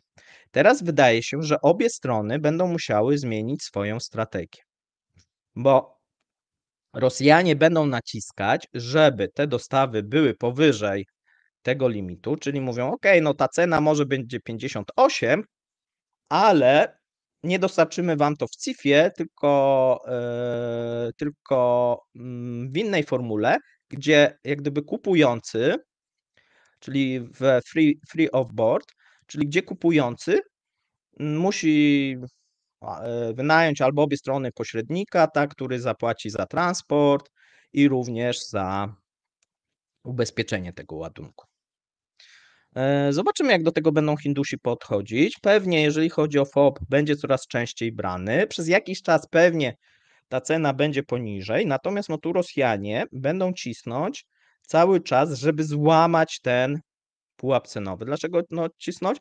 Teraz wydaje się, że obie strony będą musiały zmienić swoją strategię, bo Rosjanie będą naciskać, żeby te dostawy były powyżej tego limitu, czyli mówią, ok, no ta cena może będzie 58, ale nie dostarczymy wam to w CIF-ie, tylko, yy, tylko mm, w innej formule, gdzie jak gdyby kupujący, czyli w free, free of board, czyli gdzie kupujący musi E, wynająć albo obie strony pośrednika, tak który zapłaci za transport i również za ubezpieczenie tego ładunku. E, zobaczymy, jak do tego będą Hindusi podchodzić. Pewnie, jeżeli chodzi o FOB, będzie coraz częściej brany. Przez jakiś czas pewnie ta cena będzie poniżej, natomiast no tu Rosjanie będą cisnąć cały czas, żeby złamać ten pułap cenowy. Dlaczego no, cisnąć?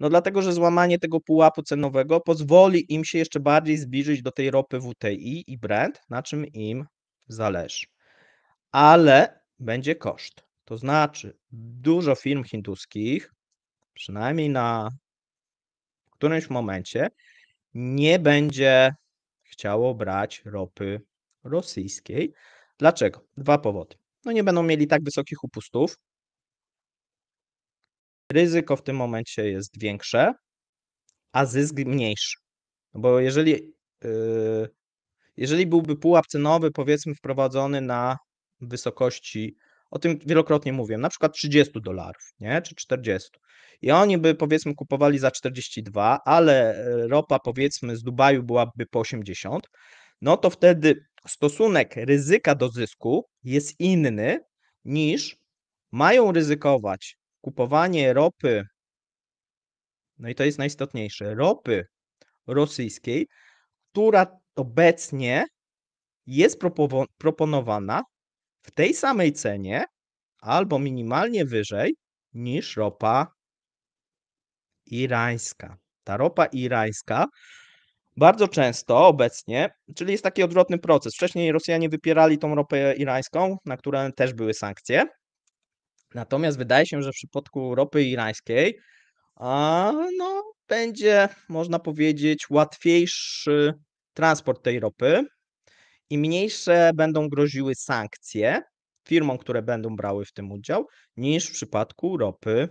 No dlatego, że złamanie tego pułapu cenowego pozwoli im się jeszcze bardziej zbliżyć do tej ropy WTI i Brent, na czym im zależy. Ale będzie koszt. To znaczy, dużo firm hinduskich, przynajmniej na którymś momencie, nie będzie chciało brać ropy rosyjskiej. Dlaczego? Dwa powody. No nie będą mieli tak wysokich upustów, ryzyko w tym momencie jest większe, a zysk mniejszy. Bo jeżeli, yy, jeżeli byłby pułap cenowy, powiedzmy, wprowadzony na wysokości, o tym wielokrotnie mówiłem, na przykład 30 dolarów, nie? czy 40. I oni by powiedzmy kupowali za 42, ale e, ropa powiedzmy z Dubaju byłaby po 80, no to wtedy stosunek ryzyka do zysku jest inny niż mają ryzykować kupowanie ropy, no i to jest najistotniejsze, ropy rosyjskiej, która obecnie jest proponowana w tej samej cenie albo minimalnie wyżej niż ropa irańska. Ta ropa irańska bardzo często obecnie, czyli jest taki odwrotny proces. Wcześniej Rosjanie wypierali tą ropę irańską, na którą też były sankcje. Natomiast wydaje się, że w przypadku ropy irańskiej a, no, będzie, można powiedzieć, łatwiejszy transport tej ropy i mniejsze będą groziły sankcje firmom, które będą brały w tym udział, niż w przypadku ropy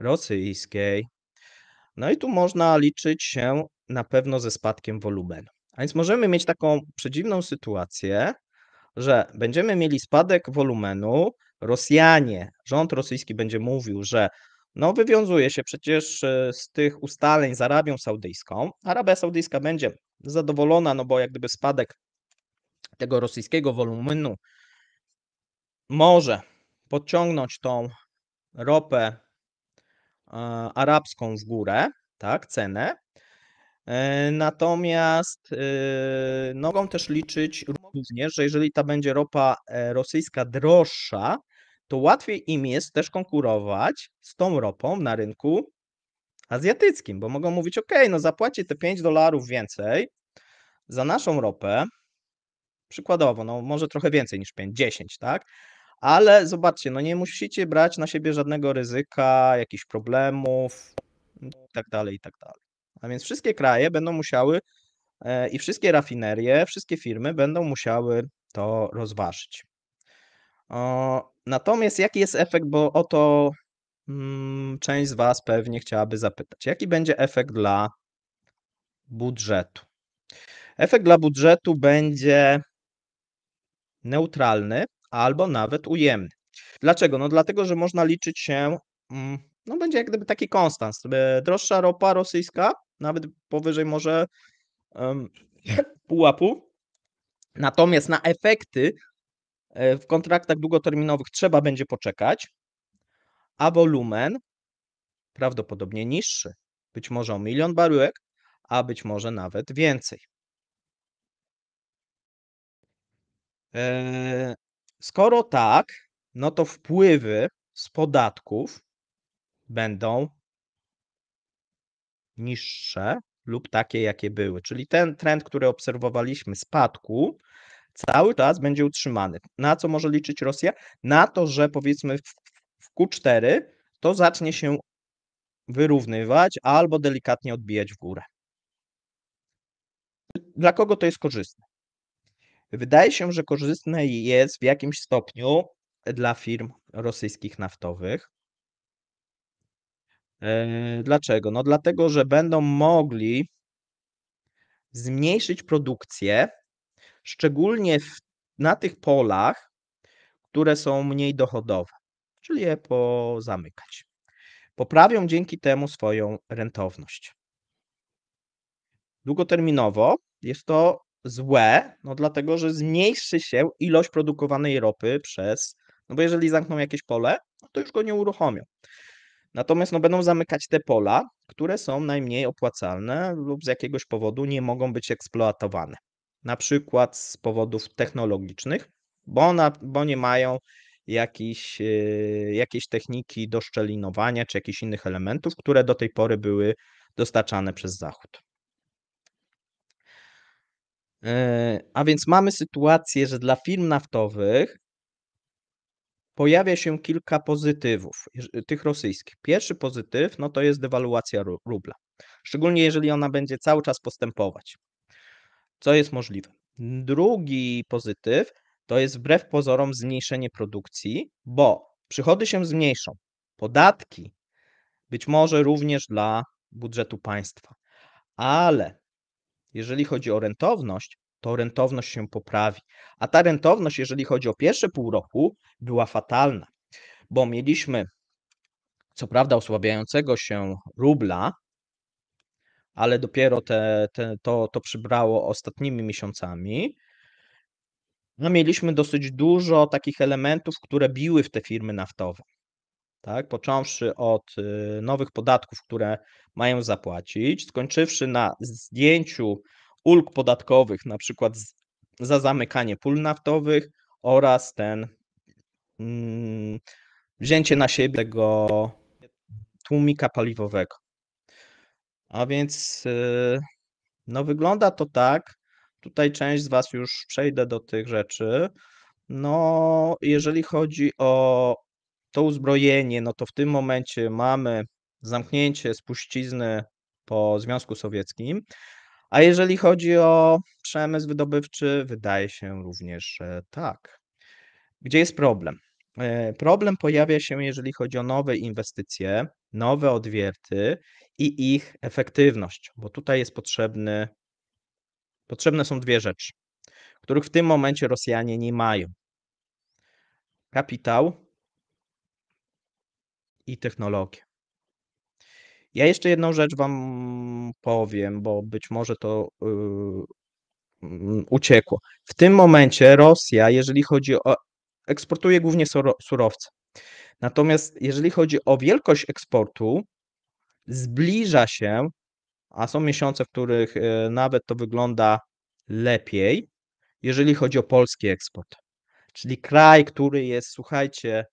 rosyjskiej. No i tu można liczyć się na pewno ze spadkiem wolumenu. A więc możemy mieć taką przedziwną sytuację, że będziemy mieli spadek wolumenu, Rosjanie, rząd rosyjski będzie mówił, że no wywiązuje się przecież e, z tych ustaleń z Arabią Saudyjską. Arabia Saudyjska będzie zadowolona, no bo jak gdyby spadek tego rosyjskiego wolumenu może podciągnąć tą ropę e, arabską w górę, tak, cenę, E, natomiast no, mogą też liczyć również, że jeżeli ta będzie ropa e, rosyjska droższa, to łatwiej im jest też konkurować z tą ropą na rynku azjatyckim, bo mogą mówić: OK, no zapłaci te 5 dolarów więcej za naszą ropę. Przykładowo, no może trochę więcej niż 5, 10, tak? Ale zobaczcie, no nie musicie brać na siebie żadnego ryzyka, jakichś problemów itd. Tak itd. Tak a więc wszystkie kraje będą musiały e, i wszystkie rafinerie, wszystkie firmy będą musiały to rozważyć. Natomiast jaki jest efekt, bo o to mm, część z Was pewnie chciałaby zapytać, jaki będzie efekt dla budżetu? Efekt dla budżetu będzie neutralny albo nawet ujemny. Dlaczego? No dlatego, że można liczyć się mm, no będzie jak gdyby taki konstans. Droższa ropa rosyjska, nawet powyżej może um, *laughs* pułapu. Natomiast na efekty e, w kontraktach długoterminowych trzeba będzie poczekać, a wolumen prawdopodobnie niższy. Być może o milion baryłek, a być może nawet więcej. E, skoro tak, no to wpływy z podatków będą niższe lub takie, jakie były. Czyli ten trend, który obserwowaliśmy spadku, cały czas będzie utrzymany. Na co może liczyć Rosja? Na to, że powiedzmy w Q4 to zacznie się wyrównywać albo delikatnie odbijać w górę. Dla kogo to jest korzystne? Wydaje się, że korzystne jest w jakimś stopniu dla firm rosyjskich naftowych, E, dlaczego? No dlatego, że będą mogli zmniejszyć produkcję, szczególnie w, na tych polach, które są mniej dochodowe, czyli je pozamykać. Poprawią dzięki temu swoją rentowność. Długoterminowo jest to złe, no dlatego, że zmniejszy się ilość produkowanej ropy przez, no bo jeżeli zamkną jakieś pole, no to już go nie uruchomią. Natomiast no, będą zamykać te pola, które są najmniej opłacalne lub z jakiegoś powodu nie mogą być eksploatowane. Na przykład z powodów technologicznych, bo, na, bo nie mają jakiejś, e, jakiejś techniki doszczelinowania czy jakichś innych elementów, które do tej pory były dostarczane przez Zachód. E, a więc mamy sytuację, że dla firm naftowych pojawia się kilka pozytywów, tych rosyjskich. Pierwszy pozytyw no to jest dewaluacja rubla, szczególnie jeżeli ona będzie cały czas postępować, co jest możliwe. Drugi pozytyw to jest wbrew pozorom zmniejszenie produkcji, bo przychody się zmniejszą, podatki być może również dla budżetu państwa, ale jeżeli chodzi o rentowność, to rentowność się poprawi. A ta rentowność, jeżeli chodzi o pierwsze pół roku, była fatalna, bo mieliśmy co prawda osłabiającego się rubla, ale dopiero te, te, to, to przybrało ostatnimi miesiącami. No, mieliśmy dosyć dużo takich elementów, które biły w te firmy naftowe. Tak, począwszy od y, nowych podatków, które mają zapłacić, skończywszy na zdjęciu ulg podatkowych, na przykład za zamykanie pól naftowych oraz ten mm, wzięcie na siebie tego tłumika paliwowego. A więc y, no wygląda to tak. Tutaj część z Was już przejdę do tych rzeczy. No, jeżeli chodzi o to uzbrojenie, no to w tym momencie mamy zamknięcie spuścizny po Związku Sowieckim. A jeżeli chodzi o przemysł wydobywczy, wydaje się również tak. Gdzie jest problem? E, problem pojawia się, jeżeli chodzi o nowe inwestycje, nowe odwierty i ich efektywność, bo tutaj jest potrzebny, potrzebne są dwie rzeczy, których w tym momencie Rosjanie nie mają. Kapitał i technologie. Ja jeszcze jedną rzecz Wam powiem, bo być może to yy, uciekło. W tym momencie Rosja, jeżeli chodzi o. eksportuje głównie surowce. Natomiast jeżeli chodzi o wielkość eksportu, zbliża się, a są miesiące, w których y, nawet to wygląda lepiej, jeżeli chodzi o polski eksport. Czyli kraj, który jest, słuchajcie,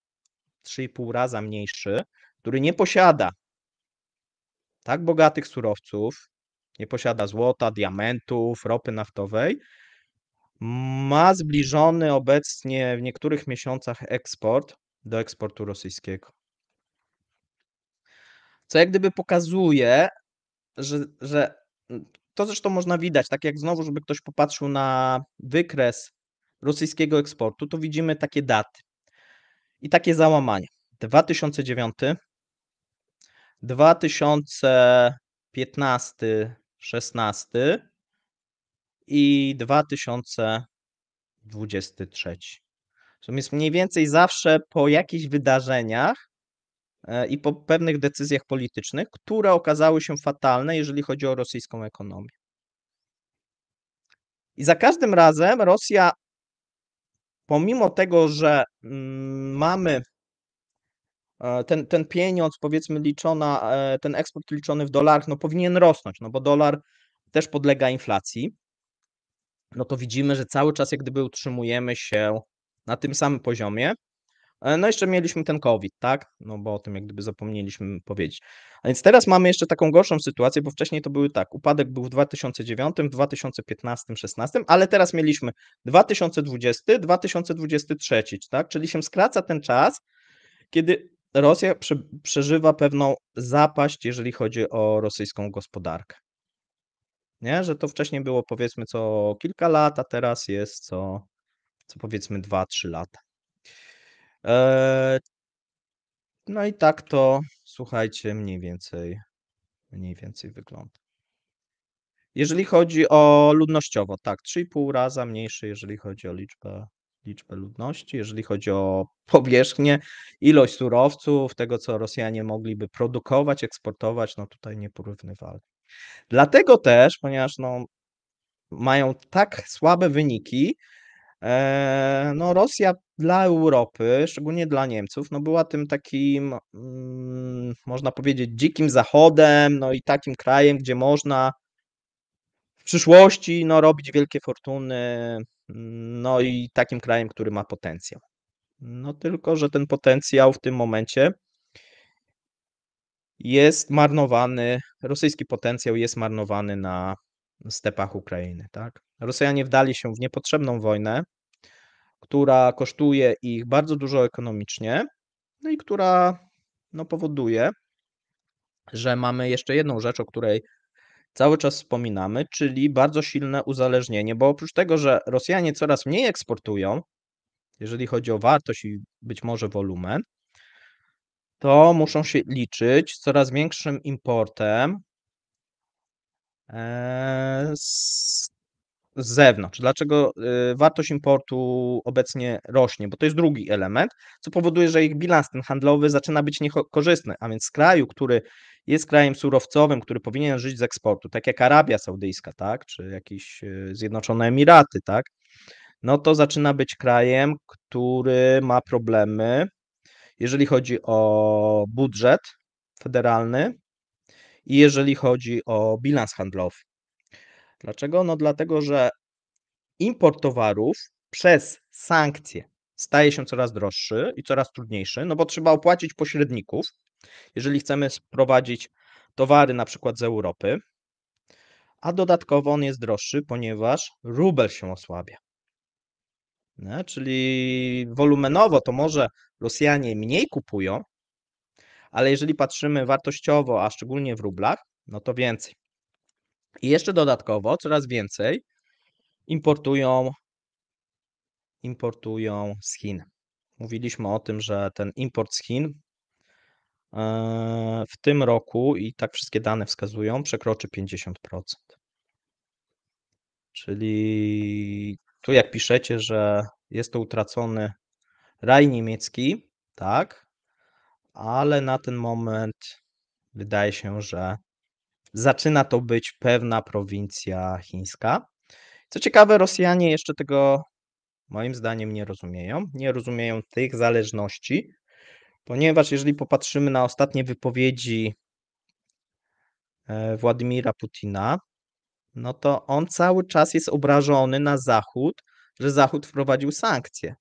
3,5 raza mniejszy, który nie posiada tak bogatych surowców, nie posiada złota, diamentów, ropy naftowej, ma zbliżony obecnie w niektórych miesiącach eksport do eksportu rosyjskiego. Co jak gdyby pokazuje, że, że mm, to zresztą można widać, tak jak znowu, żeby ktoś popatrzył na wykres rosyjskiego eksportu, to widzimy takie daty i takie załamania. 2009 2015 16 i 2023. Jest mniej więcej zawsze po jakichś wydarzeniach e, i po pewnych decyzjach politycznych, które okazały się fatalne, jeżeli chodzi o rosyjską ekonomię. I za każdym razem Rosja, pomimo tego, że mm, mamy E, ten, ten pieniądz, powiedzmy, liczona, e, ten eksport liczony w dolarach, no powinien rosnąć, no bo dolar też podlega inflacji. No to widzimy, że cały czas jak gdyby utrzymujemy się na tym samym poziomie. E, no jeszcze mieliśmy ten COVID, tak? No bo o tym jak gdyby zapomnieliśmy powiedzieć. A więc teraz mamy jeszcze taką gorszą sytuację, bo wcześniej to były tak, upadek był w 2009, 2015, 16, ale teraz mieliśmy 2020, 2023, tak? Czyli się skraca ten czas, kiedy Rosja prze, przeżywa pewną zapaść, jeżeli chodzi o rosyjską gospodarkę. Nie, że to wcześniej było powiedzmy co kilka lat, a teraz jest co, co powiedzmy 2-3 lata. E, no i tak to, słuchajcie, mniej więcej, mniej więcej wygląda. Jeżeli chodzi o ludnościowo, tak, 3,5 raza mniejszy, jeżeli chodzi o liczbę liczbę ludności, jeżeli chodzi o *laughs* powierzchnię, ilość surowców, tego co Rosjanie mogliby produkować, eksportować, no tutaj nieporównywalne. Dlatego też, ponieważ no, mają tak słabe wyniki, e, no Rosja dla Europy, szczególnie dla Niemców, no była tym takim, mm, można powiedzieć, dzikim zachodem, no i takim krajem, gdzie można przyszłości no, robić wielkie fortuny, no i takim krajem, który ma potencjał. No tylko, że ten potencjał w tym momencie jest marnowany, rosyjski potencjał jest marnowany na stepach Ukrainy, tak? Rosjanie wdali się w niepotrzebną wojnę, która kosztuje ich bardzo dużo ekonomicznie, no i która no, powoduje, że mamy jeszcze jedną rzecz, o której cały czas wspominamy, czyli bardzo silne uzależnienie, bo oprócz tego, że Rosjanie coraz mniej eksportują, jeżeli chodzi o wartość i być może wolumen, to muszą się liczyć z coraz większym importem e, z zewnątrz. Dlaczego e, wartość importu obecnie rośnie? Bo to jest drugi element, co powoduje, że ich bilans ten handlowy zaczyna być niekorzystny, a więc z kraju, który jest krajem surowcowym, który powinien żyć z eksportu, tak jak Arabia Saudyjska, tak, czy jakieś e, Zjednoczone Emiraty, tak, no to zaczyna być krajem, który ma problemy, jeżeli chodzi o budżet federalny i jeżeli chodzi o bilans handlowy. Dlaczego? No dlatego, że import towarów przez sankcje staje się coraz droższy i coraz trudniejszy, no bo trzeba opłacić pośredników, jeżeli chcemy sprowadzić towary na przykład z Europy, a dodatkowo on jest droższy, ponieważ rubel się osłabia. No, czyli wolumenowo to może Rosjanie mniej kupują, ale jeżeli patrzymy wartościowo, a szczególnie w rublach, no to więcej. I jeszcze dodatkowo coraz więcej importują, importują z Chin. Mówiliśmy o tym, że ten import z Chin E, w tym roku i tak wszystkie dane wskazują, przekroczy 50%. Czyli tu jak piszecie, że jest to utracony raj niemiecki, tak, ale na ten moment wydaje się, że zaczyna to być pewna prowincja chińska. Co ciekawe, Rosjanie jeszcze tego moim zdaniem nie rozumieją. Nie rozumieją tych zależności, Ponieważ jeżeli popatrzymy na ostatnie wypowiedzi e, Władimira Putina, no to on cały czas jest obrażony na Zachód, że Zachód wprowadził sankcje.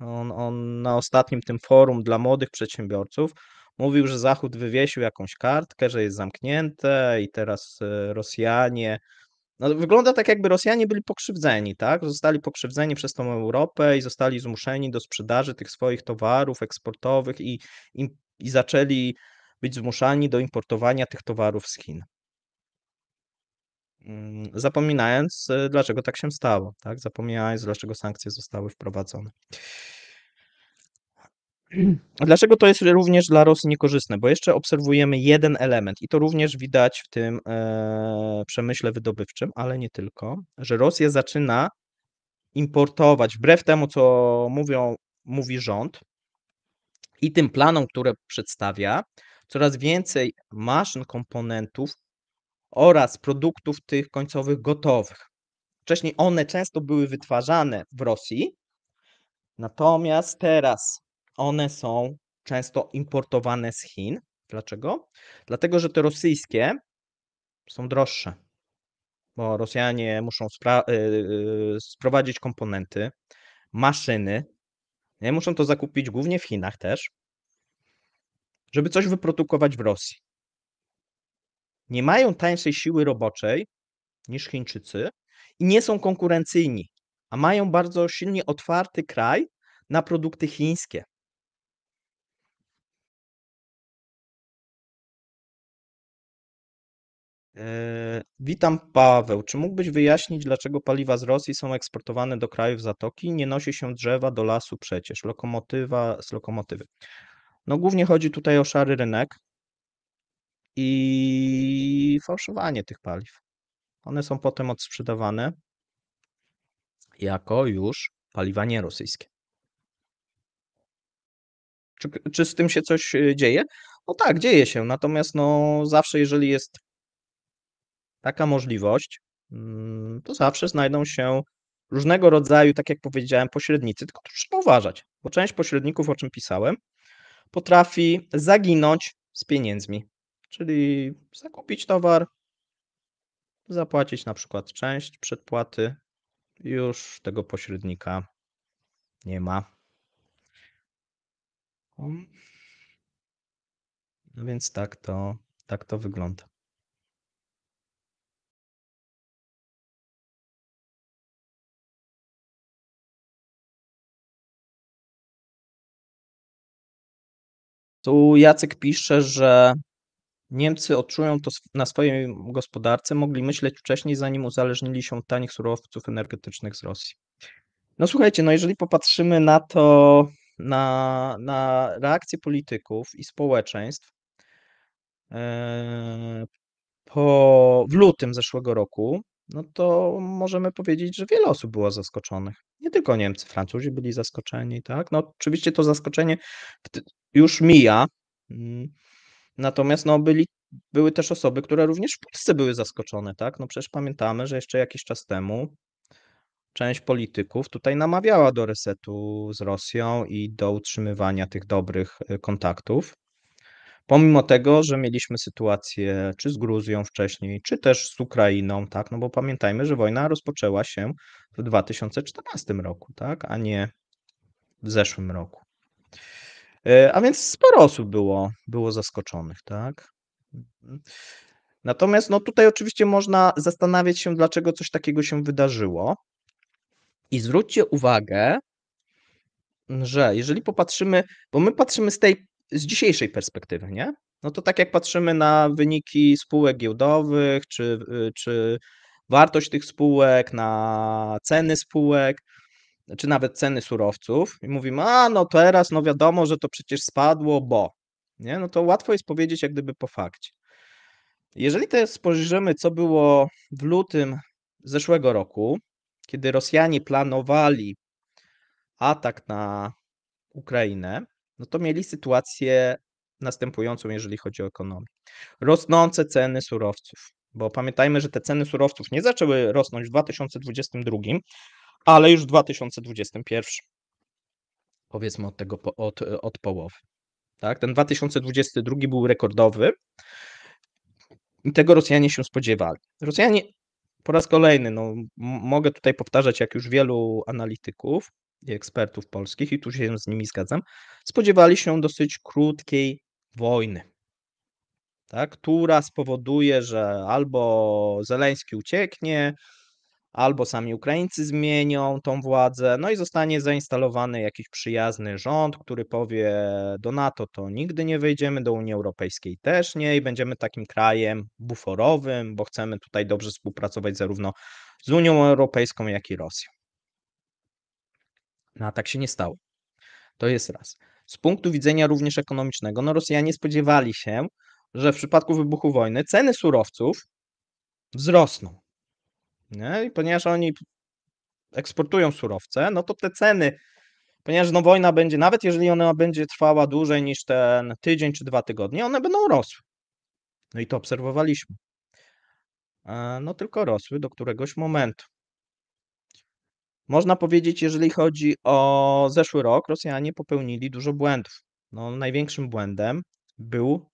On, on na ostatnim tym forum dla młodych przedsiębiorców mówił, że Zachód wywiesił jakąś kartkę, że jest zamknięte i teraz e, Rosjanie no, wygląda tak, jakby Rosjanie byli pokrzywdzeni, tak? Zostali pokrzywdzeni przez tą Europę i zostali zmuszeni do sprzedaży tych swoich towarów eksportowych i, i, i zaczęli być zmuszani do importowania tych towarów z Chin. Mm, zapominając, e, dlaczego tak się stało, tak? Zapominając, dlaczego sankcje zostały wprowadzone. *clears throat* Dlaczego to jest również dla Rosji niekorzystne? Bo jeszcze obserwujemy jeden element, i to również widać w tym e, przemyśle wydobywczym, ale nie tylko, że Rosja zaczyna importować, wbrew temu, co mówią, mówi rząd i tym planom, które przedstawia, coraz więcej maszyn, komponentów oraz produktów tych końcowych gotowych. Wcześniej one często były wytwarzane w Rosji, natomiast teraz one są często importowane z Chin. Dlaczego? Dlatego, że te rosyjskie są droższe, bo Rosjanie muszą yy, sprowadzić komponenty, maszyny, nie? muszą to zakupić głównie w Chinach też, żeby coś wyprodukować w Rosji. Nie mają tańszej siły roboczej niż Chińczycy i nie są konkurencyjni, a mają bardzo silnie otwarty kraj na produkty chińskie. E, witam Paweł. Czy mógłbyś wyjaśnić, dlaczego paliwa z Rosji są eksportowane do krajów Zatoki? Nie nosi się drzewa do lasu przecież, lokomotywa z lokomotywy. No głównie chodzi tutaj o szary rynek i fałszowanie tych paliw. One są potem odsprzedawane jako już paliwa nierosyjskie. Czy, czy z tym się coś e, dzieje? No tak, dzieje się. Natomiast no, zawsze, jeżeli jest taka możliwość, mm, to zawsze znajdą się różnego rodzaju, tak jak powiedziałem, pośrednicy, tylko trzeba uważać, bo część pośredników, o czym pisałem, potrafi zaginąć z pieniędzmi, czyli zakupić towar, zapłacić na przykład część przedpłaty, już tego pośrednika nie ma. No więc tak to, tak to wygląda. Tu Jacek pisze, że Niemcy odczują to na swojej gospodarce, mogli myśleć wcześniej, zanim uzależnili się od tanich surowców energetycznych z Rosji. No słuchajcie, no jeżeli popatrzymy na to, na, na reakcję polityków i społeczeństw e, po, w lutym zeszłego roku, no to możemy powiedzieć, że wiele osób było zaskoczonych. Nie tylko Niemcy, Francuzi byli zaskoczeni, tak? No oczywiście to zaskoczenie już mija. Mm. Natomiast no, byli, były też osoby, które również w Polsce były zaskoczone, tak? No przecież pamiętamy, że jeszcze jakiś czas temu część polityków tutaj namawiała do resetu z Rosją i do utrzymywania tych dobrych y, kontaktów. Pomimo tego, że mieliśmy sytuację czy z Gruzją wcześniej, czy też z Ukrainą, tak? No bo pamiętajmy, że wojna rozpoczęła się w 2014 roku, tak? A nie w zeszłym roku. E, a więc sporo osób było, było zaskoczonych, tak? Mm. Natomiast no tutaj oczywiście można zastanawiać się, dlaczego coś takiego się wydarzyło. I zwróćcie uwagę, że jeżeli popatrzymy, bo my patrzymy z tej, z dzisiejszej perspektywy, nie? No to tak jak patrzymy na wyniki spółek giełdowych, czy, y, czy wartość tych spółek, na ceny spółek, czy nawet ceny surowców i mówimy, a no teraz, no wiadomo, że to przecież spadło, bo, nie? No to łatwo jest powiedzieć jak gdyby po fakcie. Jeżeli teraz spojrzymy, co było w lutym zeszłego roku, kiedy Rosjanie planowali atak na Ukrainę, no to mieli sytuację następującą, jeżeli chodzi o ekonomię. Rosnące ceny surowców, bo pamiętajmy, że te ceny surowców nie zaczęły rosnąć w 2022, ale już w 2021. Powiedzmy od tego od, od połowy. Tak? Ten 2022 był rekordowy i tego Rosjanie się spodziewali. Rosjanie po raz kolejny, no, mogę tutaj powtarzać, jak już wielu analityków i ekspertów polskich, i tu się z nimi zgadzam, spodziewali się dosyć krótkiej wojny, tak, która spowoduje, że albo Zeleński ucieknie, albo sami Ukraińcy zmienią tą władzę, no i zostanie zainstalowany jakiś przyjazny rząd, który powie do NATO to nigdy nie wyjdziemy, do Unii Europejskiej też nie i będziemy takim krajem buforowym, bo chcemy tutaj dobrze współpracować zarówno z Unią Europejską, jak i Rosją. No a tak się nie stało. To jest raz. Z punktu widzenia również ekonomicznego, no Rosjanie spodziewali się, że w przypadku wybuchu wojny ceny surowców wzrosną. Nie? I ponieważ oni eksportują surowce, no to te ceny, ponieważ no wojna będzie, nawet jeżeli ona będzie trwała dłużej niż ten tydzień czy dwa tygodnie, one będą rosły. No i to obserwowaliśmy. E, no tylko rosły do któregoś momentu. Można powiedzieć, jeżeli chodzi o zeszły rok, Rosjanie popełnili dużo błędów. No, największym błędem był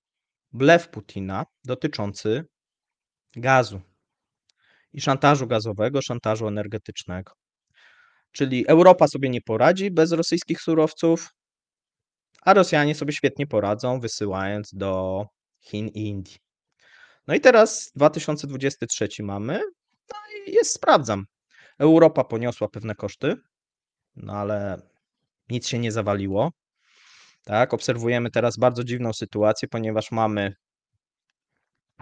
blef Putina dotyczący gazu i szantażu gazowego, szantażu energetycznego. Czyli Europa sobie nie poradzi bez rosyjskich surowców, a Rosjanie sobie świetnie poradzą, wysyłając do Chin i Indii. No i teraz 2023 mamy, no i jest, sprawdzam. Europa poniosła pewne koszty, no ale nic się nie zawaliło. Tak, obserwujemy teraz bardzo dziwną sytuację, ponieważ mamy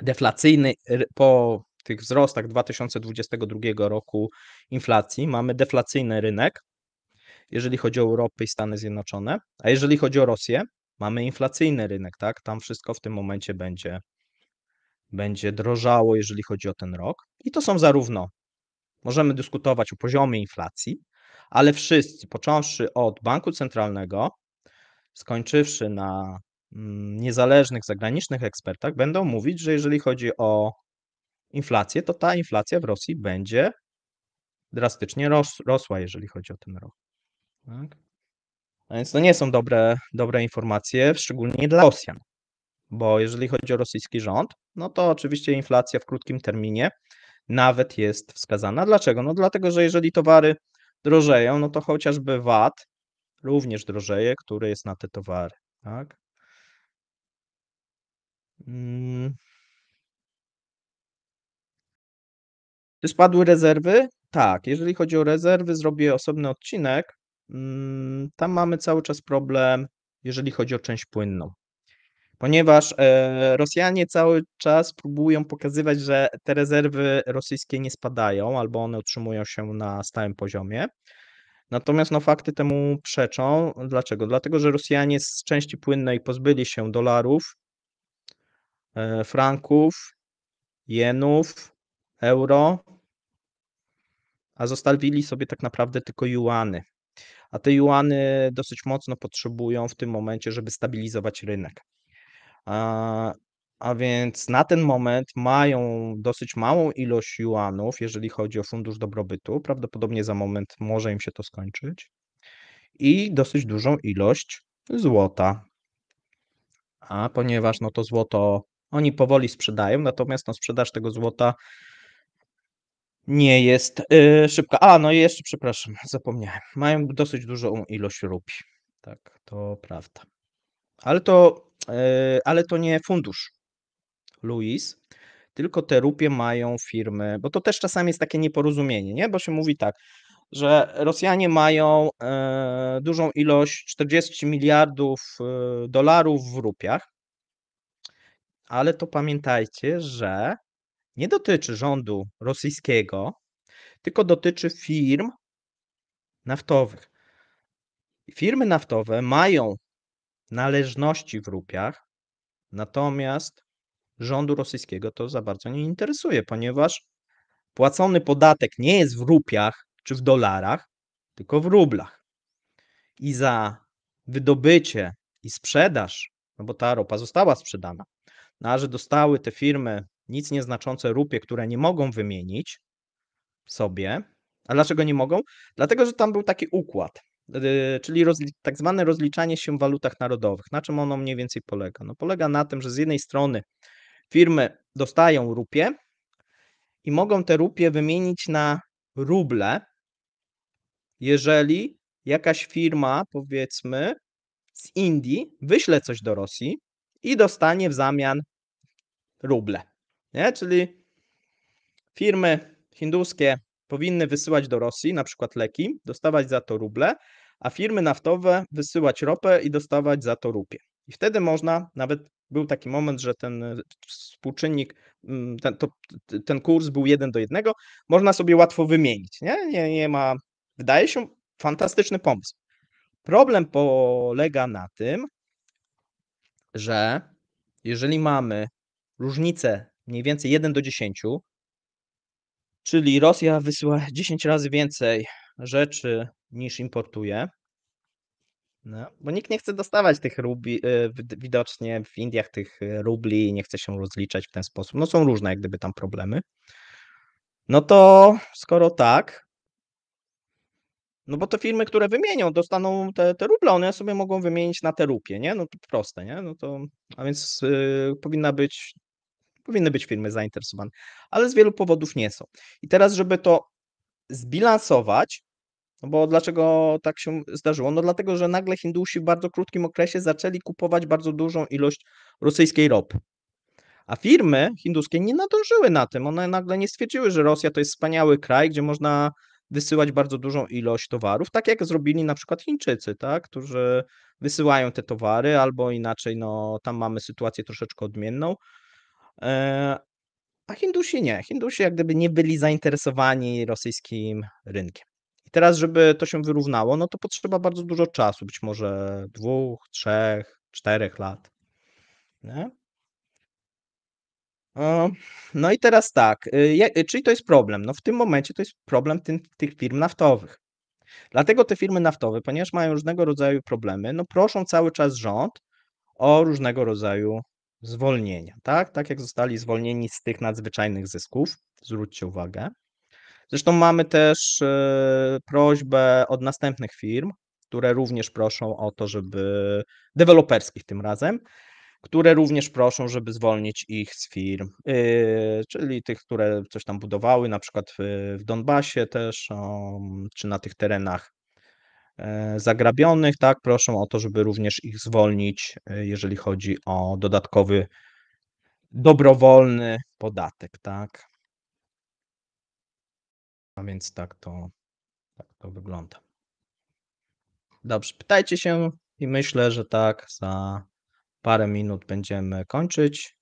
deflacyjny po tych wzrostach 2022 roku inflacji mamy deflacyjny rynek, jeżeli chodzi o Europę i Stany Zjednoczone, a jeżeli chodzi o Rosję, mamy inflacyjny rynek, tak? Tam wszystko w tym momencie będzie, będzie drożało, jeżeli chodzi o ten rok. I to są zarówno, możemy dyskutować o poziomie inflacji, ale wszyscy, począwszy od banku centralnego, skończywszy na mm, niezależnych zagranicznych ekspertach, będą mówić, że jeżeli chodzi o inflację, to ta inflacja w Rosji będzie drastycznie ros rosła, jeżeli chodzi o ten rok. Tak? A więc to nie są dobre, dobre informacje, szczególnie dla Rosjan, bo jeżeli chodzi o rosyjski rząd, no to oczywiście inflacja w krótkim terminie nawet jest wskazana. Dlaczego? No dlatego, że jeżeli towary drożeją, no to chociażby VAT również drożeje, który jest na te towary, tak? Mm, Czy spadły rezerwy? Tak, jeżeli chodzi o rezerwy, zrobię osobny odcinek. Mm, tam mamy cały czas problem, jeżeli chodzi o część płynną. Ponieważ e, Rosjanie cały czas próbują pokazywać, że te rezerwy rosyjskie nie spadają albo one utrzymują się na stałym poziomie. Natomiast no, fakty temu przeczą. Dlaczego? Dlatego, że Rosjanie z części płynnej pozbyli się dolarów, e, franków, jenów, euro, a zostawili sobie tak naprawdę tylko juany. A te juany dosyć mocno potrzebują w tym momencie, żeby stabilizować rynek. A, a więc na ten moment mają dosyć małą ilość juanów, jeżeli chodzi o Fundusz Dobrobytu. Prawdopodobnie za moment może im się to skończyć. I dosyć dużą ilość złota. A ponieważ no to złoto oni powoli sprzedają, natomiast no, sprzedaż tego złota nie jest yy, szybka. A, no i jeszcze, przepraszam, *laughs* zapomniałem. Mają dosyć dużą ilość rupi. Tak, to prawda. Ale to, yy, ale to nie fundusz Louis, tylko te rupie mają firmy, bo to też czasami jest takie nieporozumienie, nie? Bo się mówi tak, że Rosjanie mają yy, dużą ilość 40 miliardów e, dolarów w rupiach, ale to pamiętajcie, że nie dotyczy rządu rosyjskiego, tylko dotyczy firm naftowych. Firmy naftowe mają należności w rupiach, natomiast rządu rosyjskiego to za bardzo nie interesuje, ponieważ płacony podatek nie jest w rupiach czy w dolarach, tylko w rublach. I za wydobycie i sprzedaż, no bo ta ropa została sprzedana, no a że dostały te firmy nic nieznaczące rupie, które nie mogą wymienić sobie. A dlaczego nie mogą? Dlatego, że tam był taki układ, y, czyli rozli- tak zwane rozliczanie się w walutach narodowych. Na czym ono mniej więcej polega? No polega na tym, że z jednej strony firmy dostają rupie i mogą te rupie wymienić na ruble, jeżeli jakaś firma, powiedzmy, z Indii wyśle coś do Rosji i dostanie w zamian ruble. Nie? Czyli firmy hinduskie powinny wysyłać do Rosji na przykład leki, dostawać za to ruble, a firmy naftowe wysyłać ropę i dostawać za to rupie. I wtedy można, nawet był taki moment, że ten e, współczynnik, mm, ten, to, ten kurs był jeden do jednego, można sobie łatwo wymienić. Nie? Nie, nie ma, wydaje się, fantastyczny pomysł. Problem polega na tym, że jeżeli mamy różnicę mniej więcej 1 do 10, czyli Rosja wysyła 10 *laughs* razy więcej rzeczy niż importuje, no, bo nikt nie chce dostawać tych rubli, e, widocznie w Indiach tych e, rubli, nie chce się rozliczać w ten sposób. No są różne jak gdyby tam problemy. No to skoro tak, no bo to firmy, które wymienią, dostaną te, te ruble, one sobie mogą wymienić na te rupie, nie? No to proste, nie? No to, a więc e, powinna być Powinny być firmy zainteresowane, ale z wielu powodów nie są. I teraz, żeby to zbilansować, no bo dlaczego tak się zdarzyło? No dlatego, że nagle Hindusi w bardzo krótkim okresie zaczęli kupować bardzo dużą ilość rosyjskiej ropy. A firmy hinduskie nie nadążyły na tym. One nagle nie stwierdziły, że Rosja to jest wspaniały kraj, gdzie można wysyłać bardzo dużą ilość towarów, tak jak zrobili na przykład Chińczycy, tak, którzy wysyłają te towary, albo inaczej, no tam mamy sytuację troszeczkę odmienną, E, a Hindusi nie. Hindusi jak gdyby nie byli zainteresowani rosyjskim rynkiem. I teraz, żeby to się wyrównało, no to potrzeba bardzo dużo czasu, być może dwóch, trzech, czterech lat. Nie? No i teraz tak, y, y, czyli to jest problem? No w tym momencie to jest problem tych firm naftowych. Dlatego te firmy naftowe, ponieważ mają różnego rodzaju problemy, no proszą cały czas rząd o różnego rodzaju zwolnienia, tak? Tak jak zostali zwolnieni z tych nadzwyczajnych zysków, zwróćcie uwagę. Zresztą mamy też e, prośbę od następnych firm, które również proszą o to, żeby deweloperskich tym razem, które również proszą, żeby zwolnić ich z firm, e, czyli tych, które coś tam budowały, na przykład w Donbasie też, czy na tych terenach E, zagrabionych, tak, proszą o to, żeby również ich zwolnić, e, jeżeli chodzi o dodatkowy dobrowolny podatek, tak. A więc tak to, tak to wygląda. Dobrze, pytajcie się i myślę, że tak za parę minut będziemy kończyć.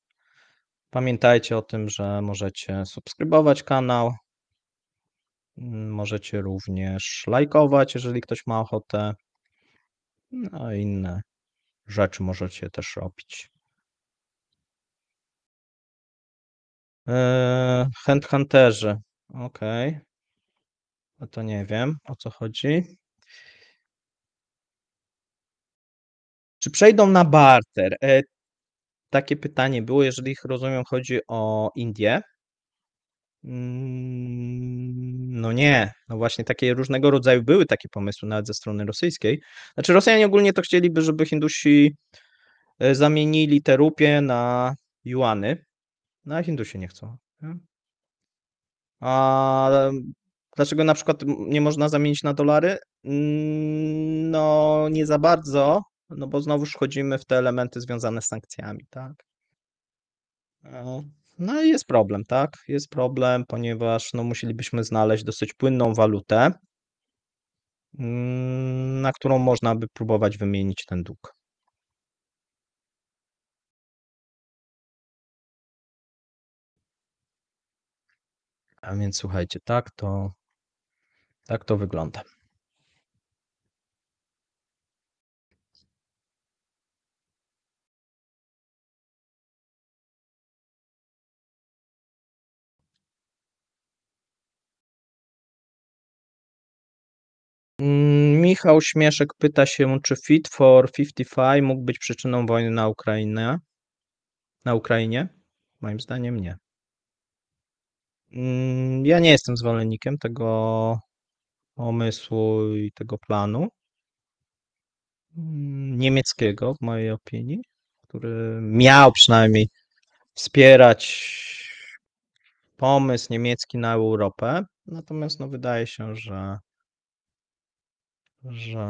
Pamiętajcie o tym, że możecie subskrybować kanał, Mm, możecie również lajkować, jeżeli ktoś ma ochotę. No inne rzeczy możecie też robić. Eee, Handhunterzy. ok, No to nie wiem, o co chodzi. Czy przejdą na barter? Eee, takie pytanie było, jeżeli ich rozumiem, chodzi o Indię. Mm, no nie, no właśnie takie różnego rodzaju były takie pomysły nawet ze strony rosyjskiej. Znaczy Rosjanie ogólnie to chcieliby, żeby Hindusi e, zamienili te rupie na juany, no a Hindusi nie chcą. A dlaczego na przykład nie można zamienić na dolary? Mm, no nie za bardzo, no bo znowuż wchodzimy w te elementy związane z sankcjami, tak? No. No i jest problem, tak? Jest problem, ponieważ no, musielibyśmy znaleźć dosyć płynną walutę, mm, na którą można by próbować wymienić ten dług. A więc słuchajcie, tak to, tak to wygląda. Mm, Michał Śmieszek pyta się, czy Fit for 55 mógł być przyczyną wojny na Ukrainie? Na Ukrainie? Moim zdaniem nie. Mm, ja nie jestem zwolennikiem tego pomysłu i tego planu mm, niemieckiego, w mojej opinii, który miał przynajmniej wspierać pomysł niemiecki na Europę. Natomiast no, wydaje się, że że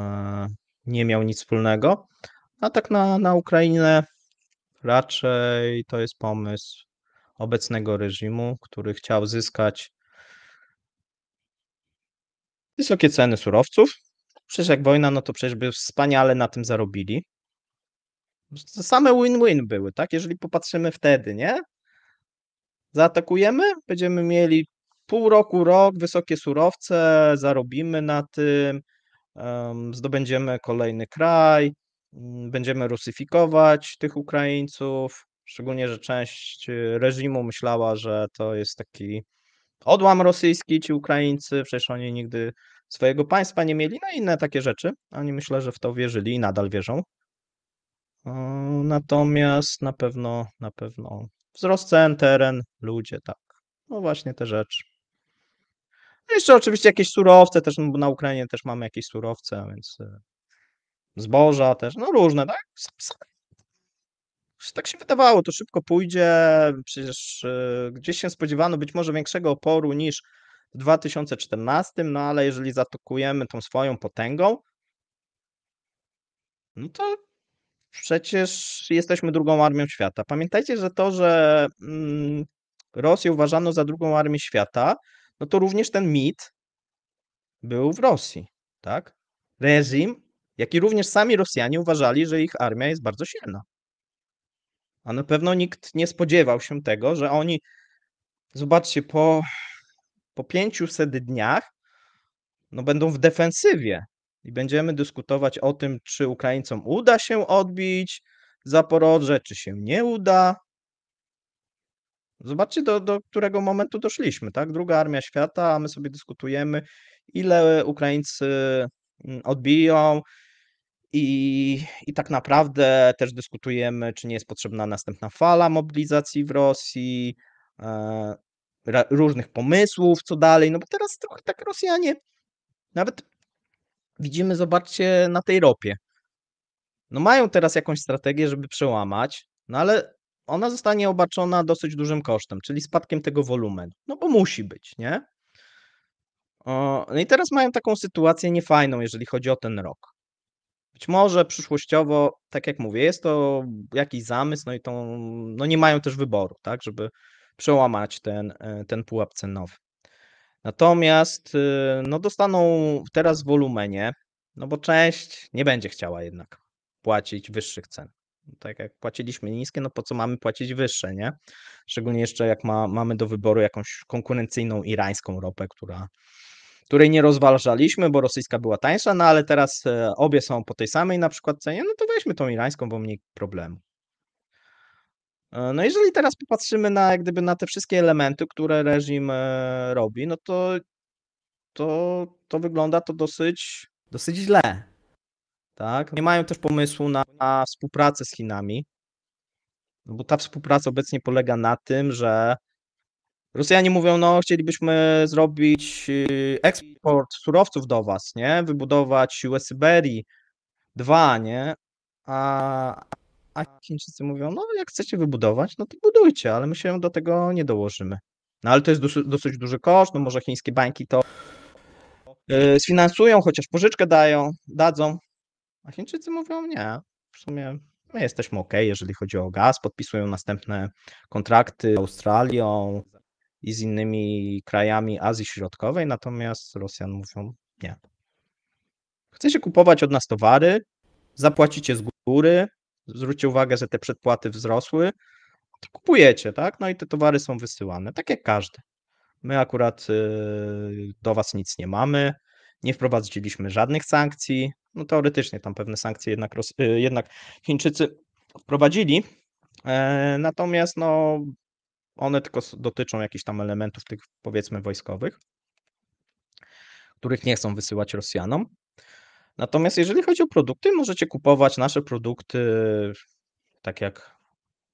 nie miał nic wspólnego. A tak na, na Ukrainę raczej to jest pomysł obecnego reżimu, który chciał zyskać wysokie ceny surowców. Przecież jak wojna, no to przecież by wspaniale na tym zarobili. Same win-win były, tak? Jeżeli popatrzymy wtedy, nie? Zaatakujemy, będziemy mieli pół roku, rok, wysokie surowce, zarobimy na tym, zdobędziemy kolejny kraj, mm, będziemy rusyfikować tych Ukraińców, szczególnie, że część y, reżimu myślała, że to jest taki odłam rosyjski, ci Ukraińcy, przecież oni nigdy swojego państwa nie mieli, no i inne takie rzeczy. Oni myślę, że w to wierzyli i nadal wierzą. Natomiast na pewno, na pewno wzrost cen, teren, ludzie, tak. No właśnie te rzeczy. Jeszcze oczywiście jakieś surowce też, no bo na Ukrainie też mamy jakieś surowce, więc e, zboża też, no różne, tak? Tak się wydawało, to szybko pójdzie, przecież e, gdzieś się spodziewano być może większego oporu niż w 2014, no ale jeżeli zatokujemy tą swoją potęgą, no to przecież jesteśmy drugą armią świata. Pamiętajcie, że to, że mm, Rosję uważano za drugą armię świata, no to również ten mit był w Rosji, tak? Reżim, jak i również sami Rosjanie uważali, że ich armia jest bardzo silna. A na pewno nikt nie spodziewał się tego, że oni, zobaczcie, po, po 500 dniach no będą w defensywie i będziemy dyskutować o tym, czy Ukraińcom uda się odbić Zaporoże, czy się nie uda. Zobaczcie, do, do którego momentu doszliśmy, tak? Druga armia świata, a my sobie dyskutujemy, ile Ukraińcy mm, odbiją. I, I tak naprawdę też dyskutujemy, czy nie jest potrzebna następna fala mobilizacji w Rosji, e, różnych pomysłów, co dalej. No bo teraz trochę tak Rosjanie, nawet widzimy, zobaczcie na tej ropie. No mają teraz jakąś strategię, żeby przełamać, no ale ona zostanie obarczona dosyć dużym kosztem, czyli spadkiem tego wolumenu. No bo musi być, nie? No i teraz mają taką sytuację niefajną, jeżeli chodzi o ten rok. Być może przyszłościowo, tak jak mówię, jest to jakiś zamysł, no i to, no nie mają też wyboru, tak, żeby przełamać ten, e, ten pułap cenowy. Natomiast y, no dostaną teraz wolumenie, no bo część nie będzie chciała jednak płacić wyższych cen tak jak płaciliśmy niskie, no po co mamy płacić wyższe, nie? Szczególnie jeszcze jak ma, mamy do wyboru jakąś konkurencyjną irańską ropę, która, której nie rozważaliśmy, bo rosyjska była tańsza, no ale teraz e, obie są po tej samej na przykład cenie, no to weźmy tą irańską, bo mniej problemu. E, no jeżeli teraz popatrzymy na jak gdyby na te wszystkie elementy, które reżim e, robi, no to to, to wygląda to dosyć... Dosyć źle. Tak? No nie mają też pomysłu na, na współpracę z Chinami, no bo ta współpraca obecnie polega na tym, że Rosjanie mówią, no chcielibyśmy zrobić e, eksport surowców do was, nie? Wybudować US Syberii 2, nie? A, a Chińczycy mówią, no jak chcecie wybudować, no to budujcie, ale my się do tego nie dołożymy. No ale to jest dosyć, dosyć duży koszt, no może chińskie banki to yy, sfinansują, chociaż pożyczkę dają, dadzą, a Chińczycy mówią nie. W sumie my jesteśmy ok, jeżeli chodzi o gaz. Podpisują następne kontrakty z Australią i z innymi krajami Azji Środkowej, natomiast Rosjan mówią nie. Chcecie kupować od nas towary, zapłacicie z góry, zwróćcie uwagę, że te przedpłaty wzrosły, to kupujecie, tak? No i te towary są wysyłane, tak jak każdy. My akurat y, do was nic nie mamy, nie wprowadziliśmy żadnych sankcji, no teoretycznie tam pewne sankcje jednak, y, jednak Chińczycy wprowadzili, e, natomiast no, one tylko dotyczą jakichś tam elementów tych powiedzmy wojskowych, których nie chcą wysyłać Rosjanom. Natomiast jeżeli chodzi o produkty, możecie kupować nasze produkty tak jak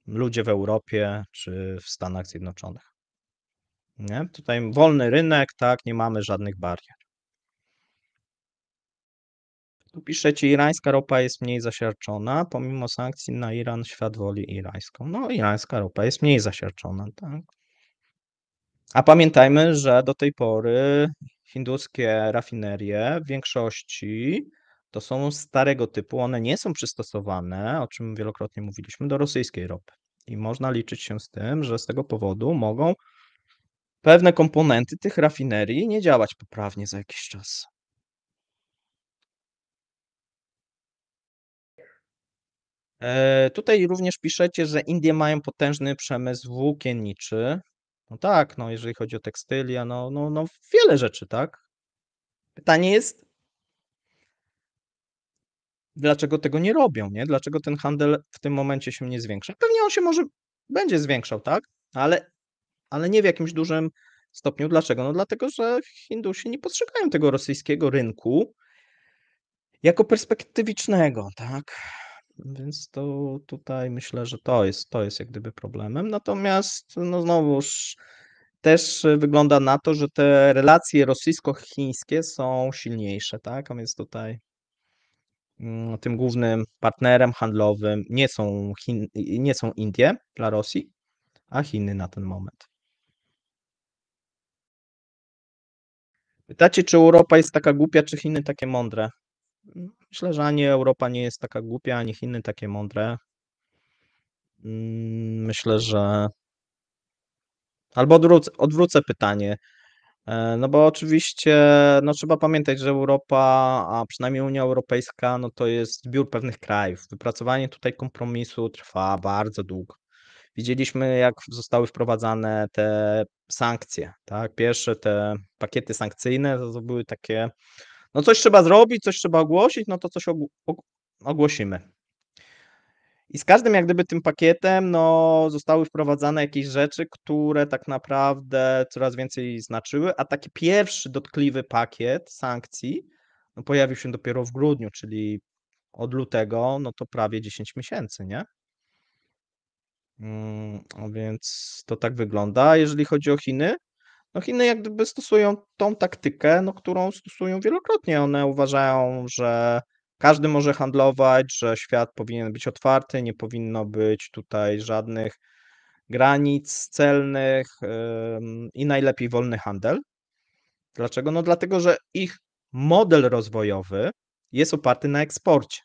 ludzie w Europie czy w Stanach Zjednoczonych. Nie? Tutaj wolny rynek, tak, nie mamy żadnych barier. Tu piszecie, irańska ropa jest mniej zasiarczona, pomimo sankcji na Iran świat woli irańską. No, irańska ropa jest mniej zasiarczona, tak. A pamiętajmy, że do tej pory hinduskie rafinerie w większości to są starego typu, one nie są przystosowane, o czym wielokrotnie mówiliśmy, do rosyjskiej ropy. I można liczyć się z tym, że z tego powodu mogą pewne komponenty tych rafinerii nie działać poprawnie za jakiś czas. E, tutaj również piszecie, że Indie mają potężny przemysł włókienniczy. No tak, no jeżeli chodzi o tekstylia, no, no, no wiele rzeczy, tak? Pytanie jest, dlaczego tego nie robią, nie? Dlaczego ten handel w tym momencie się nie zwiększa? Pewnie on się może będzie zwiększał, tak? Ale, ale nie w jakimś dużym stopniu. Dlaczego? No dlatego, że Hindusi nie postrzegają tego rosyjskiego rynku jako perspektywicznego, tak? Więc to tutaj myślę, że to jest, to jest jak gdyby problemem. Natomiast no znowuż też wygląda na to, że te relacje rosyjsko-chińskie są silniejsze, tak? A więc tutaj mm, tym głównym partnerem handlowym nie są, Chin, nie są Indie dla Rosji, a Chiny na ten moment. Pytacie, czy Europa jest taka głupia, czy Chiny takie mądre? Mm, myślę, że ani Europa nie jest taka głupia, ani Chiny takie mądre. Mm, myślę, że. Albo odwrócę, odwrócę pytanie. E, no bo oczywiście no trzeba pamiętać, że Europa, a przynajmniej Unia Europejska, no to jest zbiór pewnych krajów. Wypracowanie tutaj kompromisu trwa bardzo długo. Widzieliśmy, jak zostały wprowadzane te sankcje. Tak? Pierwsze te pakiety sankcyjne to, to były takie no coś trzeba zrobić, coś trzeba ogłosić, no to coś ogłosimy. I z każdym jak gdyby tym pakietem no, zostały wprowadzane jakieś rzeczy, które tak naprawdę coraz więcej znaczyły, a taki pierwszy dotkliwy pakiet sankcji no, pojawił się dopiero w grudniu, czyli od lutego, no to prawie 10 miesięcy, nie? Mm, więc to tak wygląda. Jeżeli chodzi o Chiny, no Chiny jak gdyby stosują tą taktykę, no, którą stosują wielokrotnie. One uważają, że każdy może handlować, że świat powinien być otwarty, nie powinno być tutaj żadnych granic celnych i najlepiej wolny handel. Dlaczego? No dlatego, że ich model rozwojowy jest oparty na eksporcie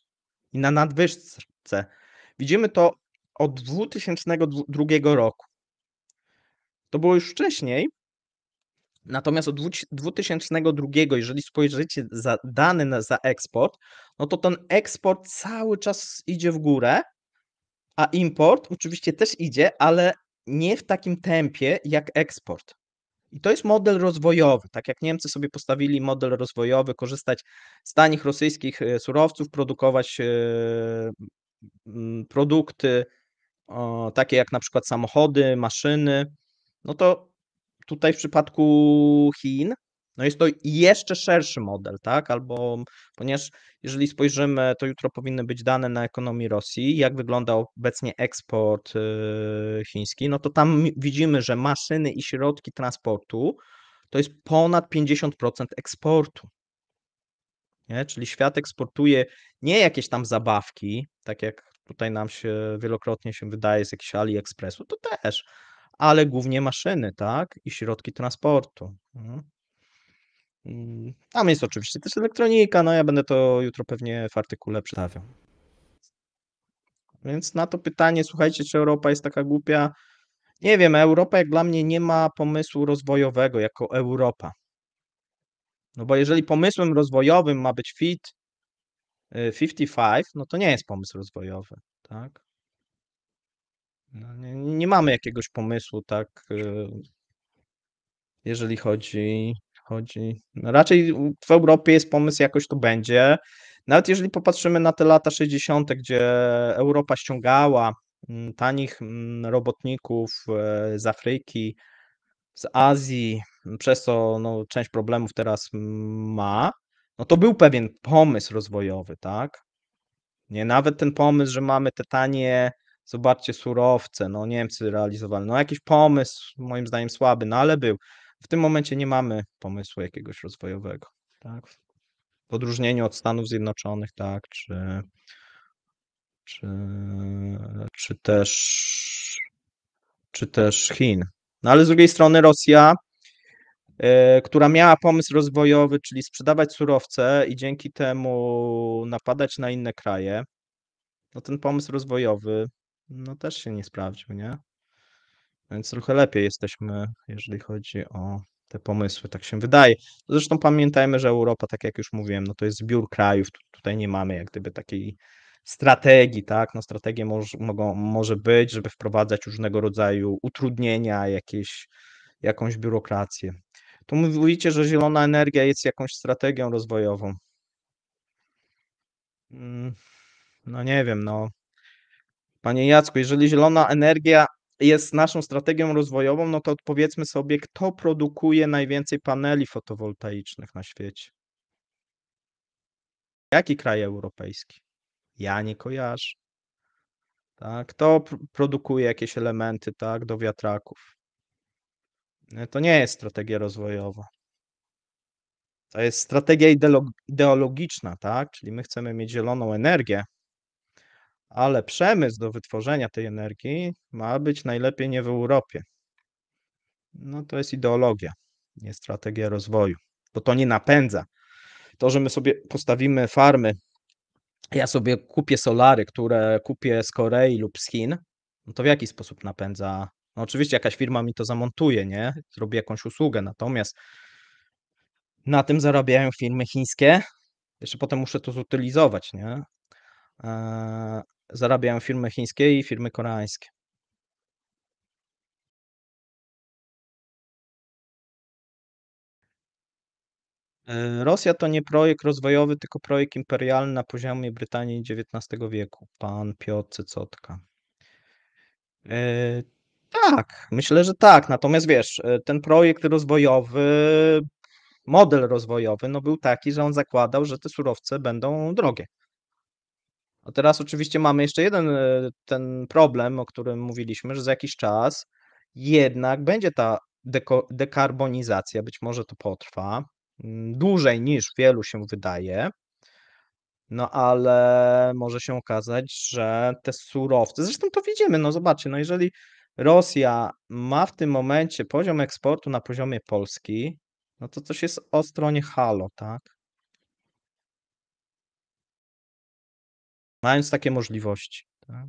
i na nadwyżce. Widzimy to od 2002 roku. To było już wcześniej, Natomiast od 2002, jeżeli spojrzycie za dane na, za eksport, no to ten eksport cały czas idzie w górę, a import oczywiście też idzie, ale nie w takim tempie jak eksport. I to jest model rozwojowy. Tak jak Niemcy sobie postawili model rozwojowy, korzystać z tanich rosyjskich y, surowców, produkować y, mm, produkty takie jak na przykład samochody, maszyny, no to Tutaj w przypadku Chin, no jest to jeszcze szerszy model, tak? Albo ponieważ jeżeli spojrzymy, to jutro powinny być dane na ekonomii Rosji, jak wygląda obecnie eksport y, chiński, no to tam widzimy, że maszyny i środki transportu to jest ponad 50% eksportu. Nie? Czyli świat eksportuje nie jakieś tam zabawki, tak jak tutaj nam się wielokrotnie się wydaje z jakiejś AliExpressu, to też ale głównie maszyny, tak, i środki transportu. Mhm. Mm, tam jest oczywiście też elektronika, no ja będę to jutro pewnie w artykule przedstawiał. Więc na to pytanie, słuchajcie, czy Europa jest taka głupia? Nie wiem, Europa jak dla mnie nie ma pomysłu rozwojowego jako Europa. No bo jeżeli pomysłem rozwojowym ma być FIT 55, y, no to nie jest pomysł rozwojowy, tak? No, nie, nie mamy jakiegoś pomysłu, tak, y, jeżeli chodzi, chodzi. No, raczej w Europie jest pomysł, jakoś to będzie. Nawet jeżeli popatrzymy na te lata 60., gdzie Europa ściągała mm, tanich mm, robotników e, z Afryki, z Azji, mm, przez co no, część problemów teraz ma, no to był pewien pomysł rozwojowy, tak? Nie, nawet ten pomysł, że mamy te tanie Zobaczcie surowce, no Niemcy realizowali, no jakiś pomysł, moim zdaniem słaby, no ale był. W tym momencie nie mamy pomysłu jakiegoś rozwojowego, tak? W odróżnieniu od Stanów Zjednoczonych, tak, czy, czy, czy też, czy też Chin. No ale z drugiej strony Rosja, e, która miała pomysł rozwojowy, czyli sprzedawać surowce i dzięki temu napadać na inne kraje, no ten pomysł rozwojowy no też się nie sprawdził, nie? Więc trochę lepiej jesteśmy, jeżeli chodzi o te pomysły, tak się wydaje. Zresztą pamiętajmy, że Europa, tak jak już mówiłem, no to jest zbiór krajów, tutaj nie mamy jak gdyby takiej strategii, tak? No strategie moż, mogą, może być, żeby wprowadzać różnego rodzaju utrudnienia, jakieś, jakąś biurokrację. Tu mówicie, że zielona energia jest jakąś strategią rozwojową. Mm, no nie wiem, no Panie Jacku, jeżeli zielona energia jest naszą strategią rozwojową, no to odpowiedzmy sobie, kto produkuje najwięcej paneli fotowoltaicznych na świecie? Jaki kraj europejski? Ja nie kojarzę. Tak, kto produkuje jakieś elementy tak, do wiatraków? E, to nie jest strategia rozwojowa. To jest strategia ideologiczna, tak? Czyli my chcemy mieć zieloną energię, ale przemysł do wytworzenia tej energii ma być najlepiej nie w Europie. No to jest ideologia, nie strategia rozwoju, bo to nie napędza. To, że my sobie postawimy farmy, ja sobie kupię solary, które kupię z Korei lub z Chin, no to w jaki sposób napędza? No oczywiście jakaś firma mi to zamontuje, nie? Zrobi jakąś usługę, natomiast na tym zarabiają firmy chińskie, jeszcze potem muszę to zutylizować, nie? Eee, zarabiają firmy chińskie i firmy koreańskie. E, Rosja to nie projekt rozwojowy, tylko projekt imperialny na poziomie Brytanii XIX wieku. Pan Piotr Cycotka. E, tak, myślę, że tak. Natomiast wiesz, e, ten projekt rozwojowy, model rozwojowy, no był taki, że on zakładał, że te surowce będą drogie. A teraz oczywiście mamy jeszcze jeden e, ten problem, o którym mówiliśmy, że za jakiś czas jednak będzie ta deko, dekarbonizacja, być może to potrwa mm, dłużej niż wielu się wydaje. No ale może się okazać, że te surowce, zresztą to widzimy, no zobaczcie, no jeżeli Rosja ma w tym momencie poziom eksportu na poziomie Polski, no to coś jest o stronie halo, tak? mając takie możliwości. Tak?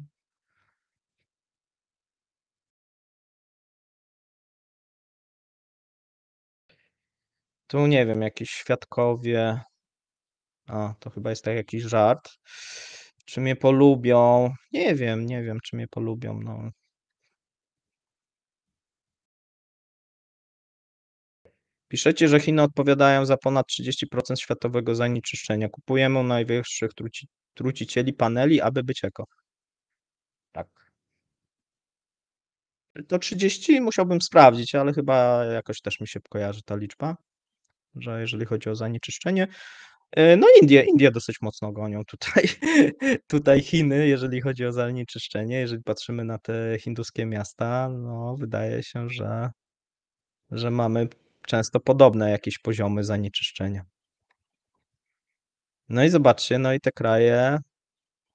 Tu nie wiem, jakieś świadkowie. A, to chyba jest tak jakiś żart. Czy mnie polubią? Nie wiem, nie wiem, czy mnie polubią. No. Piszecie, że Chiny odpowiadają za ponad 30% światowego zanieczyszczenia. Kupujemy u najwyższych truci trucicieli paneli, aby być eko. Tak. To 30 musiałbym sprawdzić, ale chyba jakoś też mi się kojarzy ta liczba, że jeżeli chodzi o zanieczyszczenie. E, no Indie, Indie dosyć mocno gonią tutaj, *laughs* tutaj Chiny, jeżeli chodzi o zanieczyszczenie, jeżeli patrzymy na te hinduskie miasta, no wydaje się, że, że mamy często podobne jakieś poziomy zanieczyszczenia. No i zobaczcie, no i te kraje.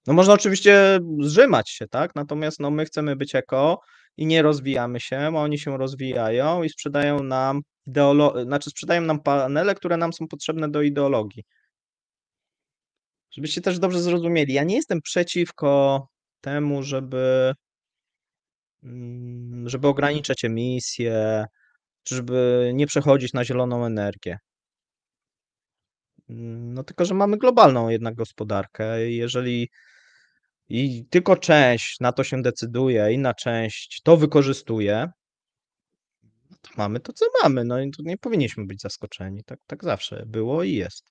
No można oczywiście zrzymać się, tak? Natomiast no my chcemy być eko i nie rozwijamy się, a oni się rozwijają i sprzedają nam ideolo... znaczy sprzedają nam panele, które nam są potrzebne do ideologii. Żebyście też dobrze zrozumieli, ja nie jestem przeciwko temu, żeby mm, żeby ograniczać emisję, żeby nie przechodzić na zieloną energię. Mm, no tylko, że mamy globalną jednak gospodarkę. Jeżeli i tylko część na to się decyduje, inna część to wykorzystuje, no to mamy to, co mamy. No i tu nie powinniśmy być zaskoczeni. Tak, tak zawsze było i jest.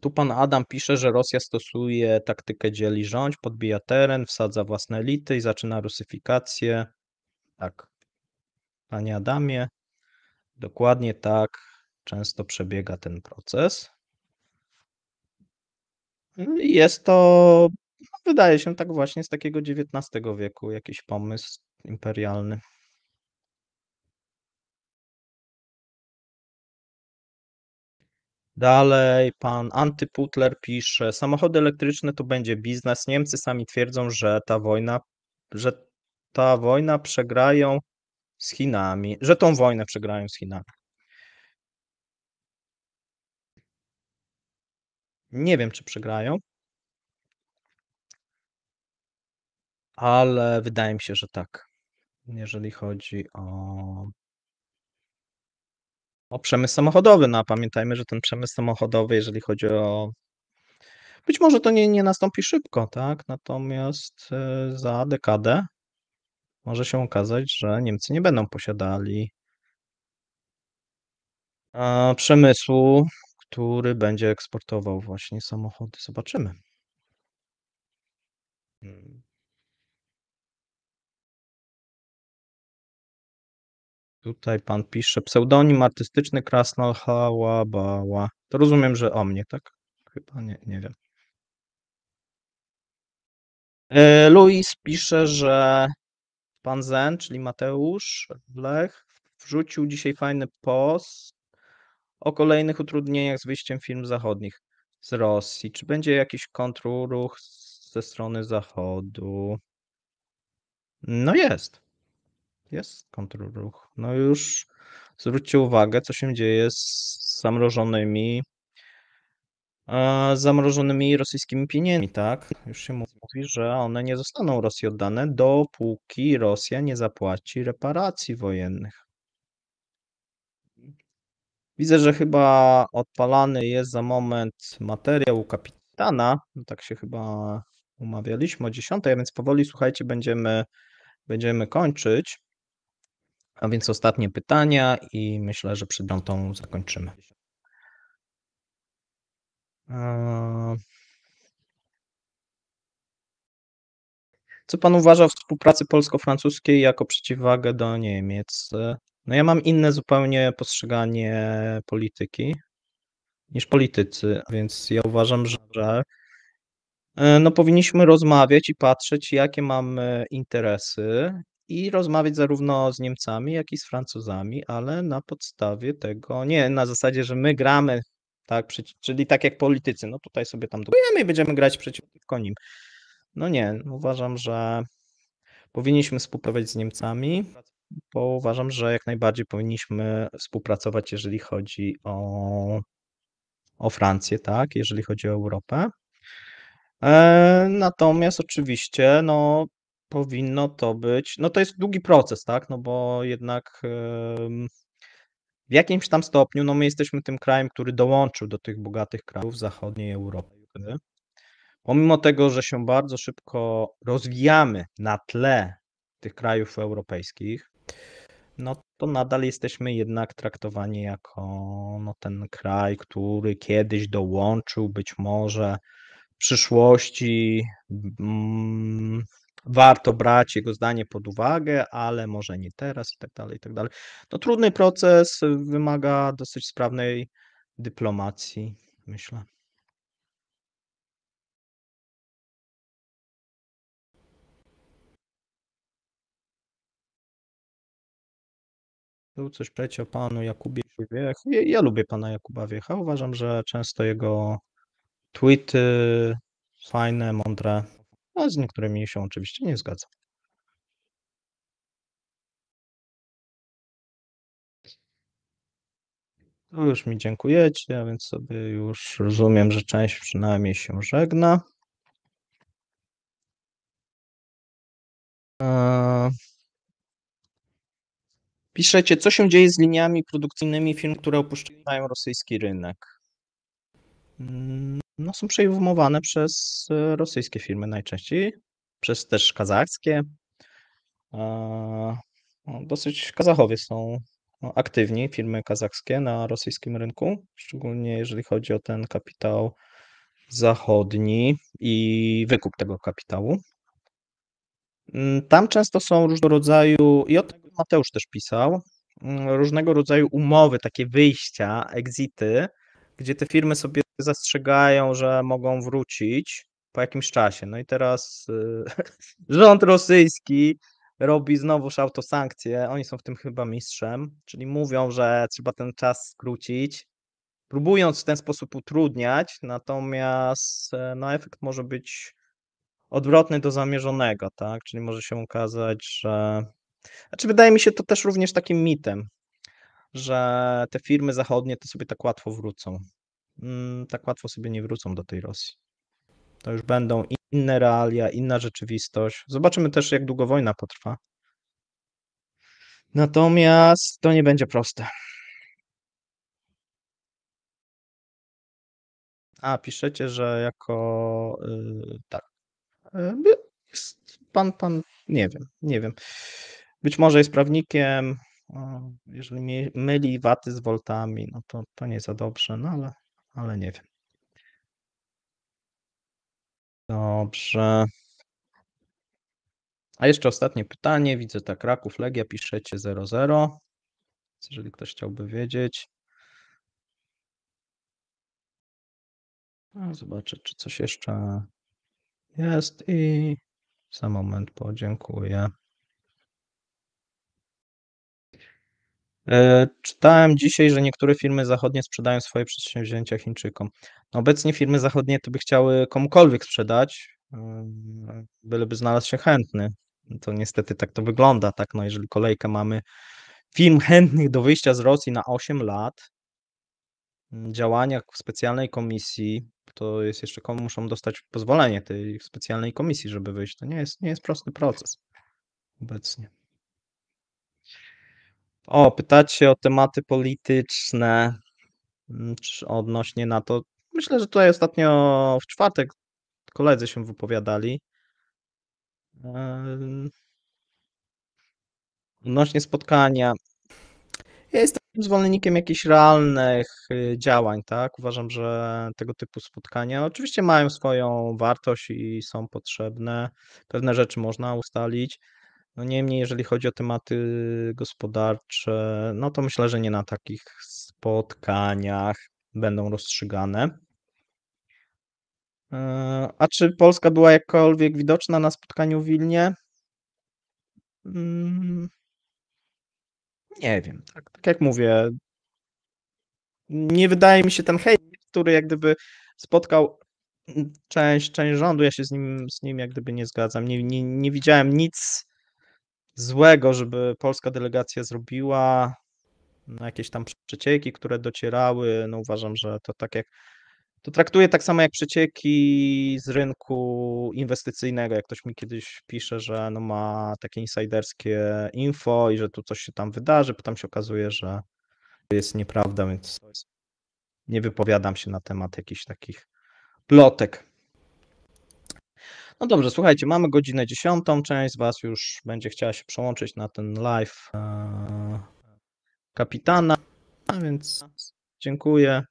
Tu pan Adam pisze, że Rosja stosuje taktykę dzieli rządź, podbija teren, wsadza własne elity i zaczyna rusyfikację. Tak. Panie Adamie, dokładnie tak często przebiega ten proces. No jest to, wydaje się, tak właśnie z takiego XIX wieku jakiś pomysł imperialny. Dalej pan Antyputler pisze, samochody elektryczne to będzie biznes. Niemcy sami twierdzą, że ta wojna, że ta wojna przegrają z Chinami, że tą wojnę przegrają z Chinami. Nie wiem, czy przegrają, ale wydaje mi się, że tak, jeżeli chodzi o o przemysł samochodowy. No a pamiętajmy, że ten przemysł samochodowy, jeżeli chodzi o. Być może to nie, nie nastąpi szybko, tak? Natomiast e, za dekadę może się okazać, że Niemcy nie będą posiadali przemysłu, który będzie eksportował właśnie samochody. Zobaczymy. Hmm. Tutaj pan pisze pseudonim artystyczny Krasnal Hałabała. To rozumiem, że o mnie, tak? Chyba nie, nie wiem. E, Luis pisze, że pan Zen, czyli Mateusz Lech, wrzucił dzisiaj fajny post o kolejnych utrudnieniach z wyjściem firm zachodnich z Rosji. Czy będzie jakiś kontruruch ze strony Zachodu? No jest. Jest kontrruch. No już zwróćcie uwagę, co się dzieje z zamrożonymi e, zamrożonymi rosyjskimi pieniędzmi, tak? Już się mówi, że one nie zostaną Rosji oddane, dopóki Rosja nie zapłaci reparacji wojennych. Widzę, że chyba odpalany jest za moment materiał kapitana. No tak się chyba umawialiśmy o 10, więc powoli, słuchajcie, będziemy, będziemy kończyć. A więc ostatnie pytania i myślę, że przed zakończymy. E, co pan uważa o współpracy polsko-francuskiej jako przeciwwagę do Niemiec? No ja mam inne zupełnie postrzeganie polityki niż politycy, więc ja uważam, że e, no powinniśmy rozmawiać i patrzeć, jakie mamy interesy i rozmawiać zarówno z Niemcami, jak i z Francuzami, ale na podstawie tego, nie na zasadzie, że my gramy, tak, czyli tak jak politycy, no tutaj sobie tam dopujemy i będziemy grać przeciwko nim. No nie, uważam, że powinniśmy współpracować z Niemcami, bo uważam, że jak najbardziej powinniśmy współpracować, jeżeli chodzi o, o Francję, tak, jeżeli chodzi o Europę. E, natomiast oczywiście, no, powinno to być. No to jest długi proces, tak? No bo jednak w jakimś tam stopniu, no my jesteśmy tym krajem, który dołączył do tych bogatych krajów zachodniej Europy. Pomimo tego, że się bardzo szybko rozwijamy na tle tych krajów europejskich, no to nadal jesteśmy jednak traktowani jako no, ten kraj, który kiedyś dołączył być może w przyszłości warto brać jego zdanie pod uwagę, ale może nie teraz i tak dalej, i tak dalej. To no, trudny proces y, wymaga dosyć sprawnej dyplomacji, myślę. Był coś powiedzieć o panu Jakubie Wiechu. Ja, ja lubię pana Jakuba Wiecha. Uważam, że często jego tweety fajne, mądre, a z niektórymi się oczywiście nie zgadzam. To już mi dziękujecie, a więc sobie już rozumiem, że część przynajmniej się żegna. Piszecie, co się dzieje z liniami produkcyjnymi firm, które opuszczają rosyjski rynek? Mm no, są przejmowane przez e, rosyjskie firmy najczęściej, przez też kazachskie. No, dosyć Kazachowie są no, aktywni, firmy kazachskie na rosyjskim rynku, szczególnie jeżeli chodzi o ten kapitał zachodni i wykup tego kapitału. Mm, tam często są różnego rodzaju, i o tym Mateusz też pisał, mm, różnego rodzaju umowy, takie wyjścia, exity, gdzie te firmy sobie zastrzegają, że mogą wrócić po jakimś czasie. No i teraz yy, *laughs* rząd rosyjski robi znowuż autosankcje. Oni są w tym chyba mistrzem, czyli mówią, że trzeba ten czas skrócić, próbując w ten sposób utrudniać, natomiast e, no, efekt może być odwrotny do zamierzonego, tak? Czyli może się okazać, że. Znaczy, wydaje mi się to też również takim mitem, że te firmy zachodnie to sobie tak łatwo wrócą. Mm, tak łatwo sobie nie wrócą do tej Rosji. To już będą inne realia, inna rzeczywistość. Zobaczymy też, jak długo wojna potrwa. Natomiast to nie będzie proste. A, piszecie, że jako. Yy, tak. Yy, pan, pan, nie wiem, nie wiem. Być może jest prawnikiem, jeżeli myli waty z voltami, no to, to nie za dobrze, no ale, ale nie wiem. Dobrze. A jeszcze ostatnie pytanie. Widzę tak, Raków, Legia, piszecie 00. Jeżeli ktoś chciałby wiedzieć. zobaczę, czy coś jeszcze jest i za moment podziękuję. E, czytałem dzisiaj, że niektóre firmy zachodnie sprzedają swoje przedsięwzięcia Chińczykom. No, obecnie firmy zachodnie to by chciały komukolwiek sprzedać, e, byleby znalazł się chętny. To niestety tak to wygląda, tak? No jeżeli kolejkę mamy firm chętnych do wyjścia z Rosji na 8 lat, mm, w specjalnej komisji, to jest jeszcze komu muszą dostać pozwolenie tej specjalnej komisji, żeby wyjść. To nie jest, nie jest prosty proces obecnie. O, pytacie o tematy polityczne mm, odnośnie na to. Myślę, że tutaj ostatnio w czwartek koledzy się wypowiadali. Odnośnie spotkania. Ja jestem zwolennikiem jakichś realnych y, działań, tak? Uważam, że tego typu spotkania oczywiście mają swoją wartość i są potrzebne. Pewne rzeczy można ustalić. No niemniej, jeżeli chodzi o tematy gospodarcze, no to myślę, że nie na takich spotkaniach będą rozstrzygane. E, a czy Polska była jakkolwiek widoczna na spotkaniu w Wilnie? Mm, nie wiem. Tak, tak jak mówię, nie wydaje mi się ten hejt, który jak gdyby spotkał część, część rządu, ja się z nim, z nim jak gdyby nie zgadzam. Nie, nie, nie widziałem nic złego, żeby polska delegacja zrobiła. No, jakieś tam przecieki, które docierały, no uważam, że to tak jak to traktuję tak samo jak przecieki z rynku inwestycyjnego. Jak ktoś mi kiedyś pisze, że no ma takie insiderskie info i że tu coś się tam wydarzy, potem się okazuje, że to jest nieprawda, więc nie wypowiadam się na temat jakichś takich plotek. No dobrze, słuchajcie, mamy godzinę dziesiątą. Część z Was już będzie chciała się przełączyć na ten live e, kapitana, a więc dziękuję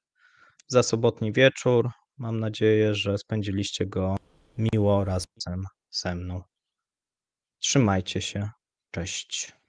za sobotni wieczór. Mam nadzieję, że spędziliście go miło razem ze mną. Trzymajcie się. Cześć.